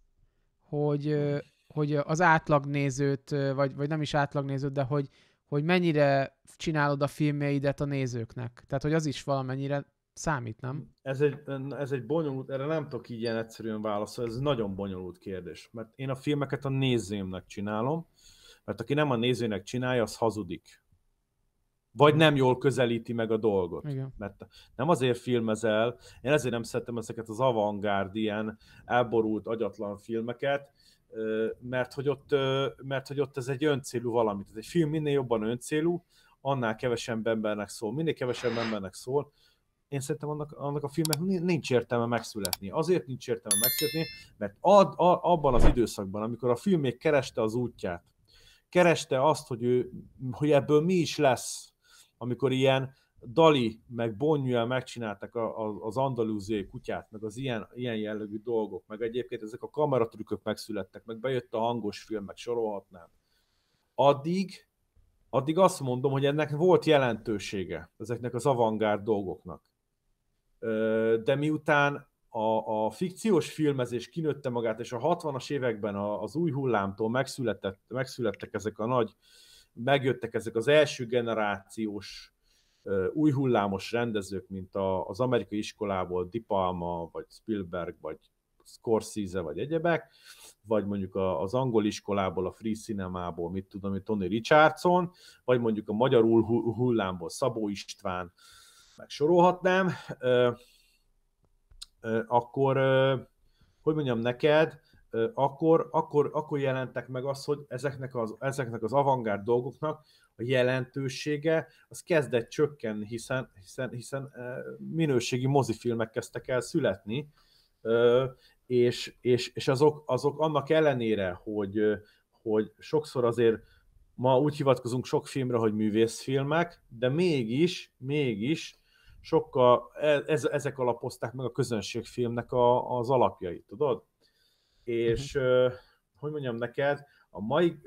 hogy hm hogy az átlagnézőt, vagy, vagy nem is átlagnézőt, de hogy, hogy mennyire csinálod a filmjeidet a nézőknek. Tehát, hogy az is valamennyire számít, nem? Ez egy, ez egy bonyolult, erre nem tudok így ilyen egyszerűen válaszolni, ez egy nagyon bonyolult kérdés, mert én a filmeket a nézőmnek csinálom, mert aki nem a nézőnek csinálja, az hazudik. Vagy nem jól közelíti meg a dolgot. Igen. Mert nem azért filmezel, én ezért nem szeretem ezeket az avantgárd ilyen elborult, agyatlan filmeket, mert hogy ott, mert hogy ott ez egy öncélú valami. Tehát egy film minél jobban öncélú, annál kevesebb embernek szól. Minél kevesebb embernek szól, én szerintem annak, annak a filmnek nincs értelme megszületni. Azért nincs értelme megszületni, mert ad, a, abban az időszakban, amikor a film még kereste az útját, kereste azt, hogy, ő, hogy ebből mi is lesz, amikor ilyen Dali meg Bonnyuel megcsinálták az andalúziai kutyát, meg az ilyen, ilyen jellegű dolgok, meg egyébként ezek a kameratrükkök megszülettek, meg bejött a hangos film, meg sorolhatnám. Addig, addig azt mondom, hogy ennek volt jelentősége, ezeknek az avantgárd dolgoknak. De miután a, a fikciós filmezés kinőtte magát, és a 60-as években az új hullámtól megszülettek ezek a nagy, megjöttek ezek az első generációs új hullámos rendezők, mint az amerikai iskolából Di Palma, vagy Spielberg, vagy Scorsese, vagy egyebek, vagy mondjuk az angol iskolából, a free cinemából, mit tudom, hogy Tony Richardson, vagy mondjuk a magyar hullámból Szabó István, meg sorolhatnám, akkor, hogy mondjam neked, akkor, akkor, akkor jelentek meg az, hogy ezeknek az, ezeknek az avangárd dolgoknak a jelentősége az kezdett csökkenni, hiszen, hiszen, hiszen minőségi mozifilmek kezdtek el születni, és, és, és azok, azok annak ellenére, hogy, hogy sokszor azért ma úgy hivatkozunk sok filmre, hogy művészfilmek, de mégis, mégis sokkal, e, ez, ezek alapozták meg a közönségfilmnek a, az alapjait, tudod? és uh-huh. hogy mondjam neked, a mai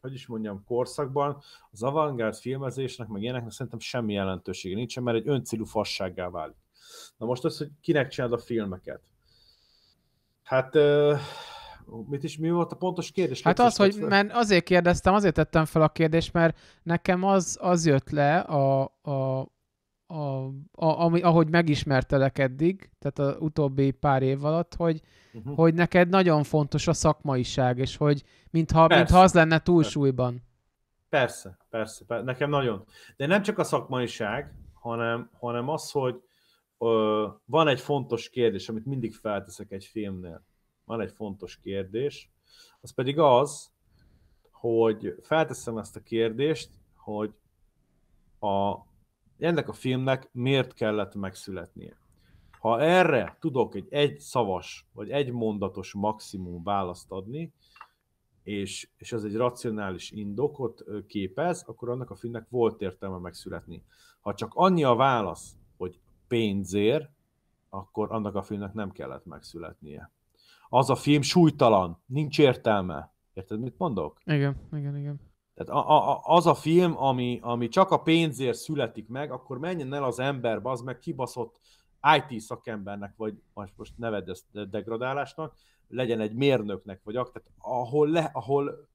hogy is mondjam, korszakban az avantgárd filmezésnek, meg ilyeneknek szerintem semmi jelentősége nincsen, mert egy öncélú fassággá válik. Na most az, hogy kinek csinálod a filmeket. Hát mit is, mi volt a pontos kérdés? Hát az, hogy mert azért kérdeztem, azért tettem fel a kérdést, mert nekem az, az jött le a, a, a, a, ami, ahogy megismertelek eddig, tehát az utóbbi pár év alatt, hogy, uh-huh. hogy neked nagyon fontos a szakmaiság, és hogy mintha, mintha az lenne túlsúlyban. Persze, persze, persze, nekem nagyon. De nem csak a szakmaiság, hanem, hanem az, hogy ö, van egy fontos kérdés, amit mindig felteszek egy filmnél. Van egy fontos kérdés, az pedig az, hogy felteszem ezt a kérdést, hogy a, ennek a filmnek miért kellett megszületnie. Ha erre tudok egy egy szavas, vagy egy mondatos maximum választ adni, és, és az egy racionális indokot képez, akkor annak a filmnek volt értelme megszületni. Ha csak annyi a válasz, hogy pénzért, akkor annak a filmnek nem kellett megszületnie. Az a film súlytalan, nincs értelme. Érted, mit mondok? Igen, igen, igen. Tehát a, a, az a film, ami, ami csak a pénzért születik meg, akkor menjen el az ember, az meg kibaszott IT szakembernek, vagy most, most neved ezt degradálásnak, legyen egy mérnöknek, vagy ak, tehát ahol, le, ahol,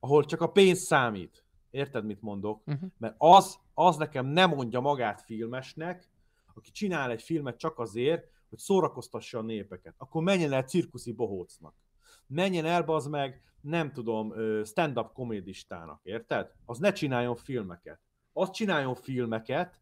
ahol csak a pénz számít. Érted, mit mondok? Uh-huh. Mert az, az nekem nem mondja magát filmesnek, aki csinál egy filmet csak azért, hogy szórakoztassa a népeket. Akkor menjen el cirkuszi bohócnak menjen el, bazd meg, nem tudom, stand-up komédistának, érted? Az ne csináljon filmeket. Azt csináljon filmeket,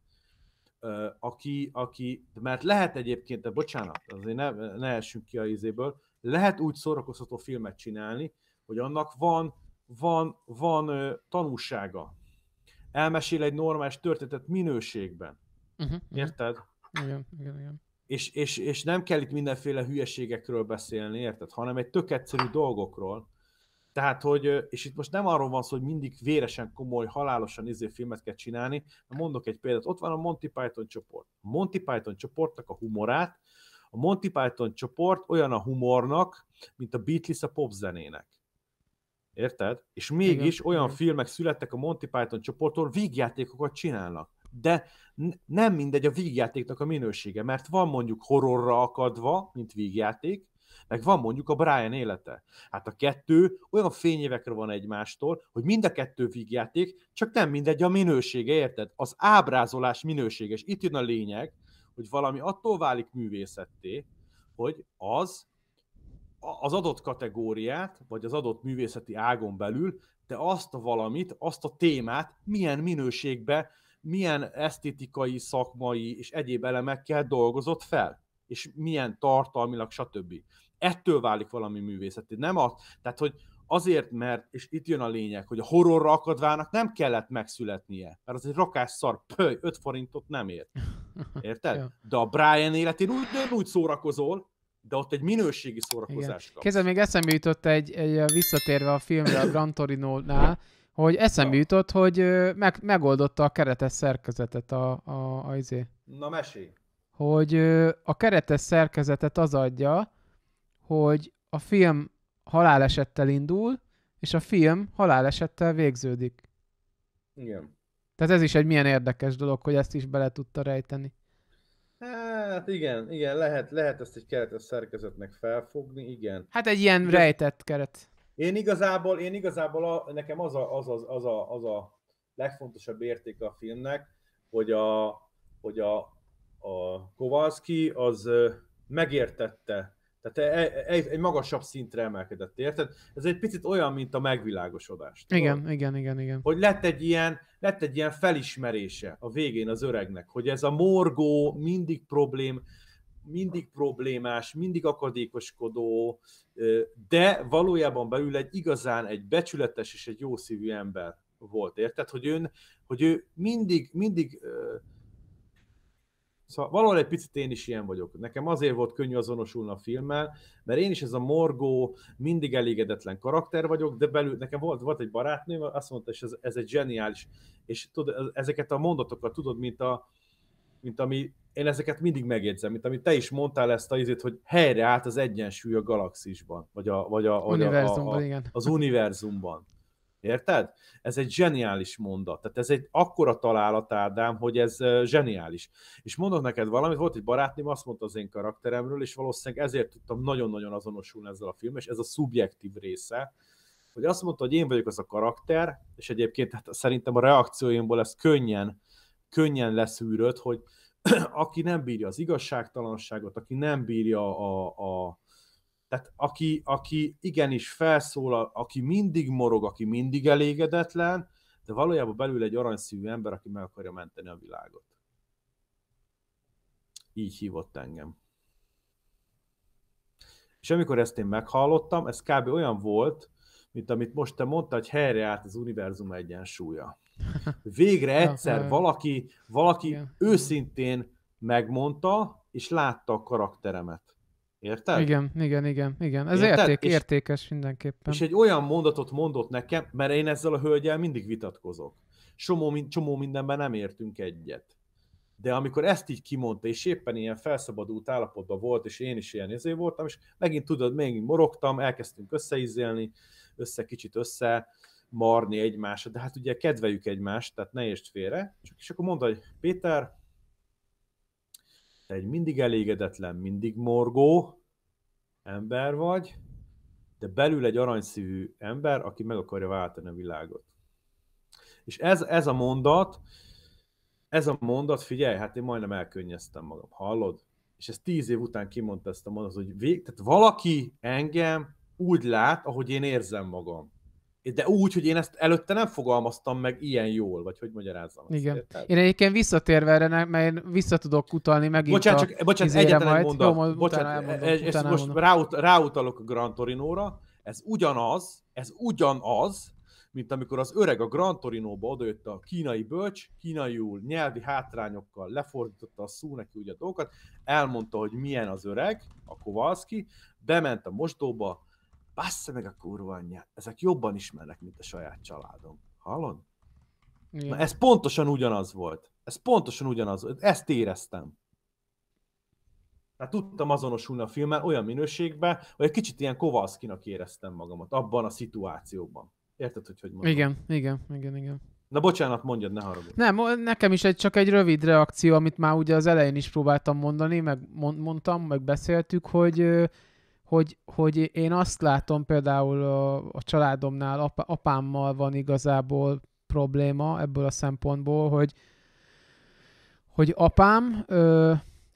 aki, aki, mert lehet egyébként, de bocsánat, azért ne, ne essünk ki a izéből, lehet úgy szórakoztató filmet csinálni, hogy annak van, van, van tanúsága. Elmesél egy normális történetet minőségben. Uh-huh, Érted? Igen, igen, igen és, és, és nem kell itt mindenféle hülyeségekről beszélni, érted? Hanem egy tök egyszerű dolgokról. Tehát, hogy, és itt most nem arról van szó, hogy mindig véresen komoly, halálosan izé filmet kell csinálni, de mondok egy példát, ott van a Monty Python csoport. A Monty Python csoportnak a humorát, a Monty Python csoport olyan a humornak, mint a Beatles a popzenének. Érted? És mégis Igen. olyan Igen. filmek születtek a Monty Python csoporttól, vígjátékokat csinálnak de nem mindegy a vígjátéknak a minősége, mert van mondjuk horrorra akadva, mint vígjáték, meg van mondjuk a Brian élete. Hát a kettő olyan fényévekre van egymástól, hogy mind a kettő vígjáték, csak nem mindegy a minősége, érted? Az ábrázolás minőséges. Itt jön a lényeg, hogy valami attól válik művészetté, hogy az az adott kategóriát, vagy az adott művészeti ágon belül, de azt a valamit, azt a témát milyen minőségbe milyen esztétikai, szakmai és egyéb elemekkel dolgozott fel, és milyen tartalmilag, stb. Ettől válik valami művészeti. Nem az, tehát hogy azért, mert, és itt jön a lényeg, hogy a horrorra akadvának nem kellett megszületnie, mert az egy rakás szar, pöly, 5 forintot nem ér. Érted? De a Brian életén úgy, úgy szórakozol, de ott egy minőségi szórakozás Igen. még eszembe jutott egy, egy visszatérve a filmre a Gran Torino-nál, hogy eszembe jutott, hogy meg, megoldotta a keretes szerkezetet a, a, a izé. Na mesé. Hogy a keretes szerkezetet az adja, hogy a film halálesettel indul, és a film halálesettel végződik. Igen. Tehát ez is egy milyen érdekes dolog, hogy ezt is bele tudta rejteni. Hát igen, igen, lehet, lehet ezt egy keretes szerkezetnek felfogni, igen. Hát egy ilyen rejtett keret. Én igazából, én igazából a, nekem az a, az, a, az, a, az a legfontosabb érték a filmnek, hogy a, hogy a, a Kowalski az megértette, tehát egy, e, e, egy magasabb szintre emelkedett, érted? Ez egy picit olyan, mint a megvilágosodás. Tudod? Igen, igen, igen, igen. Hogy lett egy, ilyen, lett egy ilyen felismerése a végén az öregnek, hogy ez a morgó mindig problém, mindig problémás, mindig akadékoskodó, de valójában belül egy igazán egy becsületes és egy jó szívű ember volt, érted? Hogy, ön, hogy ő mindig, mindig Szóval valahol egy picit én is ilyen vagyok. Nekem azért volt könnyű azonosulni a filmmel, mert én is ez a morgó, mindig elégedetlen karakter vagyok, de belül nekem volt, volt egy barátnőm, azt mondta, és ez, ez egy zseniális, és tudod, ezeket a mondatokat tudod, mint a, mint ami én ezeket mindig megjegyzem, mint amit te is mondtál ezt a izét, hogy helyreállt az egyensúly a galaxisban, vagy, a, vagy, a, vagy univerzumban, a, a, igen. az univerzumban. Érted? Ez egy zseniális mondat. Tehát ez egy akkora találat, Ádám, hogy ez zseniális. És mondok neked valamit, volt egy barátném, azt mondta az én karakteremről, és valószínűleg ezért tudtam nagyon-nagyon azonosulni ezzel a filmmel, és ez a szubjektív része, hogy azt mondta, hogy én vagyok az a karakter, és egyébként hát szerintem a reakcióimból ez könnyen, könnyen leszűrött, hogy, aki nem bírja az igazságtalanságot, aki nem bírja a, a tehát aki, aki igenis felszólal, aki mindig morog, aki mindig elégedetlen, de valójában belül egy aranyszívű ember, aki meg akarja menteni a világot. Így hívott engem. És amikor ezt én meghallottam, ez kb. olyan volt, mint amit most te mondtad, hogy helyreállt az univerzum egyensúlya. Végre egyszer valaki, valaki Igen. őszintén megmondta, és látta a karakteremet. Érted? Igen, igen, igen, igen. Ez Érted? Érték, és, értékes mindenképpen. És egy olyan mondatot mondott nekem, mert én ezzel a hölgyel mindig vitatkozok. Csomó, csomó mindenben nem értünk egyet. De amikor ezt így kimondta, és éppen ilyen felszabadult állapotban volt, és én is ilyen izé voltam, és megint tudod, még morogtam, elkezdtünk összeizélni, össze kicsit össze marni egymásra, de hát ugye kedveljük egymást, tehát ne értsd félre. Csak és akkor mondta, hogy Péter, te egy mindig elégedetlen, mindig morgó ember vagy, de belül egy aranyszívű ember, aki meg akarja váltani a világot. És ez, ez a mondat, ez a mondat, figyelj, hát én majdnem elkönnyeztem magam, hallod? És ez tíz év után kimondta ezt a mondatot, hogy vég, tehát valaki engem úgy lát, ahogy én érzem magam. De úgy, hogy én ezt előtte nem fogalmaztam meg ilyen jól, vagy hogy magyarázzam. Igen. én egyébként visszatérve erre, mert vissza tudok kutalni megint Bocsánat, csak, bocsánat, egyetlen majd. mondat. Jó, majd bocsánat, utána elmondom, és, utána most Ráut, ráutalok a Gran Torino-ra, ez ugyanaz, ez ugyanaz, mint amikor az öreg a Gran Torino-ba odajött a kínai bölcs, kínaiul nyelvi hátrányokkal lefordította a szó neki ugye a dolgokat, elmondta, hogy milyen az öreg, a Kowalski, bement a mosdóba, Bassza meg a kurva anyját, ezek jobban ismernek, mint a saját családom. Hallod? Na ez pontosan ugyanaz volt. Ez pontosan ugyanaz volt. Ezt éreztem. Tehát tudtam azonosulni a filmmel olyan minőségben, hogy egy kicsit ilyen Kovalszkinak éreztem magamat abban a szituációban. Érted, hogy hogy mondom? Igen, igen, igen, igen. Na bocsánat, mondjad, ne haragudj. Nem, nekem is egy, csak egy rövid reakció, amit már ugye az elején is próbáltam mondani, meg mondtam, meg beszéltük, hogy hogy, hogy én azt látom például a, a családomnál, apa, apámmal van igazából probléma ebből a szempontból, hogy, hogy apám ö,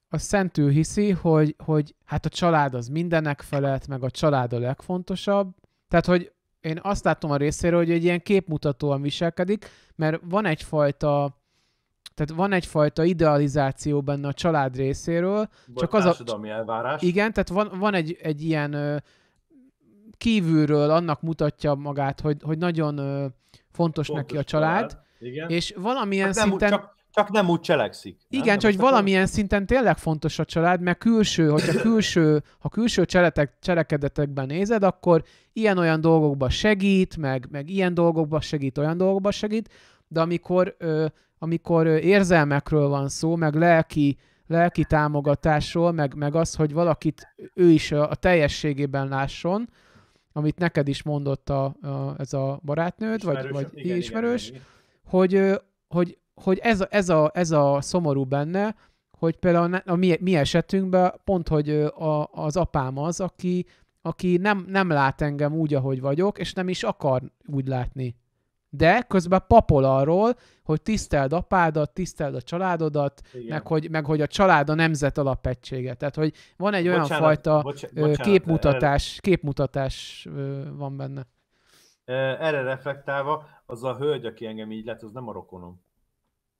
a szentül hiszi, hogy, hogy hát a család az mindennek felett, meg a család a legfontosabb. Tehát, hogy én azt látom a részéről, hogy egy ilyen képmutatóan viselkedik, mert van egyfajta tehát van egyfajta idealizáció benne a család részéről. Vagy csak az a elvárás. Igen, tehát van, van egy, egy ilyen ö, kívülről annak mutatja magát, hogy, hogy nagyon ö, fontos, fontos neki a család. család. Igen. És valamilyen hát nem, szinten... Csak, csak nem úgy cselekszik. Nem? Igen, csak hogy valamilyen szinten tényleg fontos a család, mert külső, hogyha külső, ha külső cseletek, cselekedetekben nézed, akkor ilyen-olyan dolgokban segít, meg, meg ilyen dolgokban segít, olyan dolgokban segít, de amikor ö, amikor érzelmekről van szó, meg lelki, lelki támogatásról, meg, meg az, hogy valakit ő is a, teljességében lásson, amit neked is mondott a, a, ez a barátnőd, ismerős, vagy, vagy igen, ismerős, igen, hogy, hogy, hogy ez, a ez, a, ez a szomorú benne, hogy például a mi, mi esetünkben pont, hogy a, az apám az, aki, aki nem, nem lát engem úgy, ahogy vagyok, és nem is akar úgy látni de közben papol arról, hogy tiszteld apádat, tiszteld a családodat, meg hogy, meg hogy a család a nemzet alapegysége. Tehát, hogy van egy bocsánat, olyan fajta bocsánat, képmutatás, erre, képmutatás van benne. Erre reflektálva, az a hölgy, aki engem így lett, az nem a rokonom.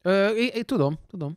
É, é, tudom, tudom.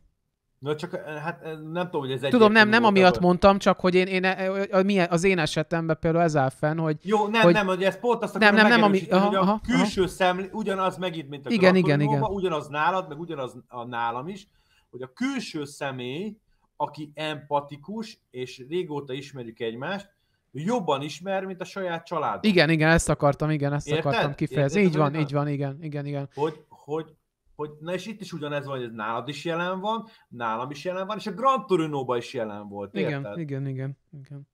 Na csak, eh, hát eh, nem tudom, hogy ez egy. Tudom, nem, nem amiatt vagy. mondtam, csak hogy én, én eh, az én esetemben például ez áll fenn, hogy... Jó, nem, hogy, nem, hogy ez pont azt nem, nem, nem, ami, aha, hogy a aha, külső aha. szem ugyanaz megint, mint a igen, igen, igen. ugyanaz nálad, meg ugyanaz a nálam is, hogy a külső személy, aki empatikus, és régóta ismerjük egymást, jobban ismer, mint a saját család. Igen, igen, ezt akartam, igen, ezt Érted? akartam kifejezni. Érted? Így van, így van, igen, igen, igen. Hogy, hogy hogy na és itt is ugyanez van, hogy ez nálad is jelen van, nálam is jelen van, és a Grand torino is jelen volt, igen, érted? Igen, igen, igen.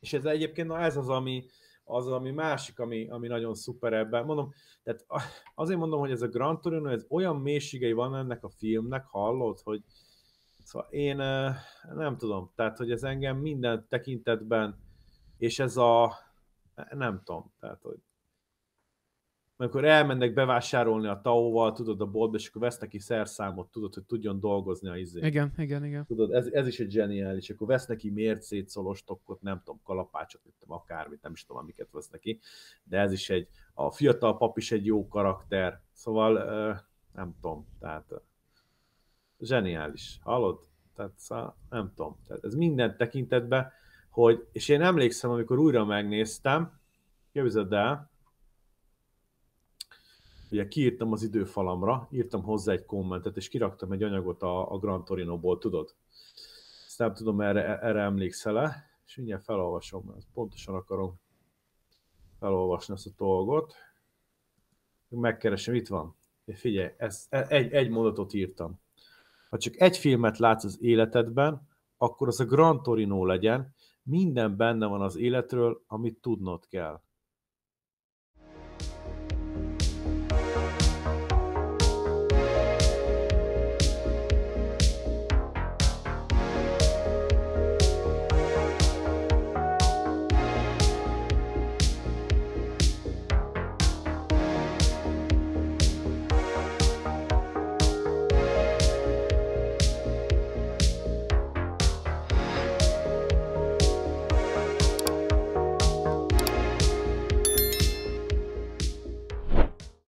És ez egyébként, na ez az, ami, az, ami másik, ami, ami nagyon szuper ebben. Mondom, tehát azért mondom, hogy ez a Grand Torino, ez olyan mélységei van ennek a filmnek, hallod, hogy szóval én nem tudom, tehát hogy ez engem minden tekintetben, és ez a nem tudom, tehát hogy amikor elmennek bevásárolni a tauval, tudod, a boltba, és akkor vesznek neki szerszámot, tudod, hogy tudjon dolgozni a izé. Igen, igen, igen. Tudod, ez, ez is egy zseniális, akkor vesz neki mércét, szolostokot, nem tudom, kalapácsot, nem tudom, akármit, nem is tudom, amiket vesz neki, de ez is egy, a fiatal pap is egy jó karakter, szóval nem tudom, tehát zseniális, hallod? Tehát szóval, nem tudom, tehát ez minden tekintetben, hogy, és én emlékszem, amikor újra megnéztem, képzeld el, ugye kiírtam az időfalamra, írtam hozzá egy kommentet, és kiraktam egy anyagot a, a Grand Torino-ból, tudod? Ezt nem tudom, erre, erre emlékszel-e, és mindjárt felolvasom, mert pontosan akarom felolvasni ezt a dolgot. Megkeresem, itt van. Figyelj, ez, e, egy, egy mondatot írtam. Ha csak egy filmet látsz az életedben, akkor az a Grand Torino legyen, minden benne van az életről, amit tudnod kell.